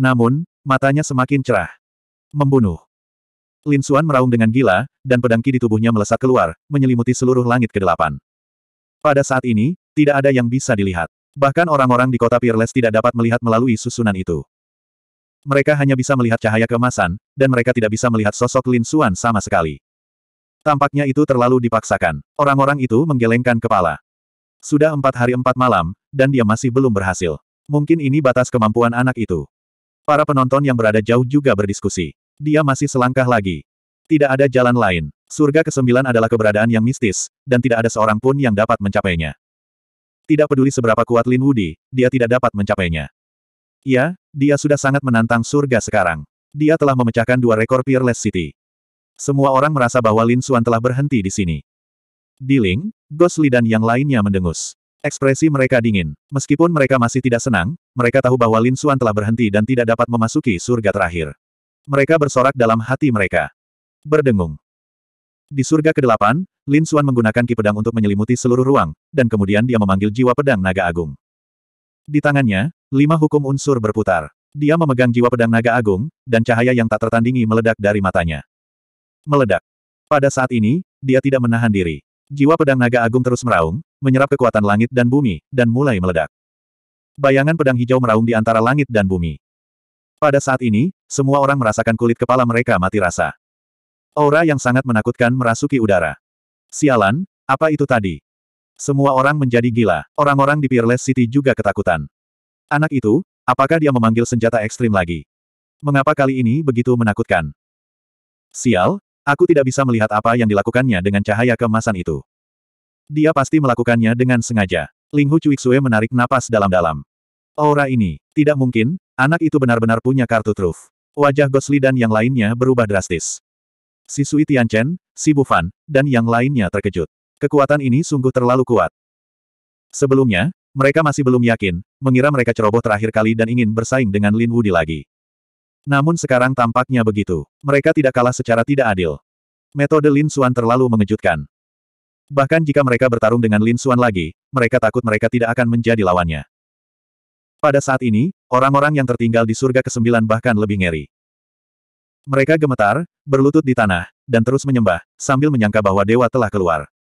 Namun, matanya semakin cerah. Membunuh. Lin Xuan meraung dengan gila, dan pedang ki di tubuhnya melesat keluar, menyelimuti seluruh langit kedelapan. Pada saat ini, tidak ada yang bisa dilihat. Bahkan orang-orang di kota Peerless tidak dapat melihat melalui susunan itu. Mereka hanya bisa melihat cahaya kemasan, dan mereka tidak bisa melihat sosok Lin Xuan sama sekali. Tampaknya itu terlalu dipaksakan. Orang-orang itu menggelengkan kepala. Sudah empat hari empat malam, dan dia masih belum berhasil. Mungkin ini batas kemampuan anak itu. Para penonton yang berada jauh juga berdiskusi. Dia masih selangkah lagi. Tidak ada jalan lain. Surga kesembilan adalah keberadaan yang mistis, dan tidak ada seorang pun yang dapat mencapainya. Tidak peduli seberapa kuat Lin Wudi, dia tidak dapat mencapainya. Ya, dia sudah sangat menantang surga sekarang. Dia telah memecahkan dua rekor Peerless City. Semua orang merasa bahwa Lin Xuan telah berhenti di sini. Diling, Gosli dan yang lainnya mendengus. Ekspresi mereka dingin. Meskipun mereka masih tidak senang, mereka tahu bahwa Lin Xuan telah berhenti dan tidak dapat memasuki surga terakhir. Mereka bersorak dalam hati mereka. Berdengung. Di surga ke-8, Lin Xuan menggunakan ki pedang untuk menyelimuti seluruh ruang, dan kemudian dia memanggil jiwa pedang naga agung. Di tangannya, lima hukum unsur berputar. Dia memegang jiwa pedang naga agung, dan cahaya yang tak tertandingi meledak dari matanya. Meledak. Pada saat ini, dia tidak menahan diri. Jiwa pedang naga agung terus meraung, menyerap kekuatan langit dan bumi, dan mulai meledak. Bayangan pedang hijau meraung di antara langit dan bumi. Pada saat ini, semua orang merasakan kulit kepala mereka mati rasa. Aura yang sangat menakutkan merasuki udara. Sialan, apa itu tadi? Semua orang menjadi gila. Orang-orang di Peerless City juga ketakutan. Anak itu, apakah dia memanggil senjata ekstrim lagi? Mengapa kali ini begitu menakutkan? Sial, Aku tidak bisa melihat apa yang dilakukannya dengan cahaya kemasan itu. Dia pasti melakukannya dengan sengaja. Ling Hu Cuixue menarik napas dalam-dalam. Aura ini, tidak mungkin, anak itu benar-benar punya kartu truf. Wajah Gosli dan yang lainnya berubah drastis. Si Sui Tianchen, si Bufan, dan yang lainnya terkejut. Kekuatan ini sungguh terlalu kuat. Sebelumnya, mereka masih belum yakin, mengira mereka ceroboh terakhir kali dan ingin bersaing dengan Lin Wudi lagi. Namun sekarang tampaknya begitu. Mereka tidak kalah secara tidak adil. Metode Lin Xuan terlalu mengejutkan. Bahkan jika mereka bertarung dengan Lin Xuan lagi, mereka takut mereka tidak akan menjadi lawannya. Pada saat ini, orang-orang yang tertinggal di surga ke-9 bahkan lebih ngeri. Mereka gemetar, berlutut di tanah, dan terus menyembah, sambil menyangka bahwa dewa telah keluar.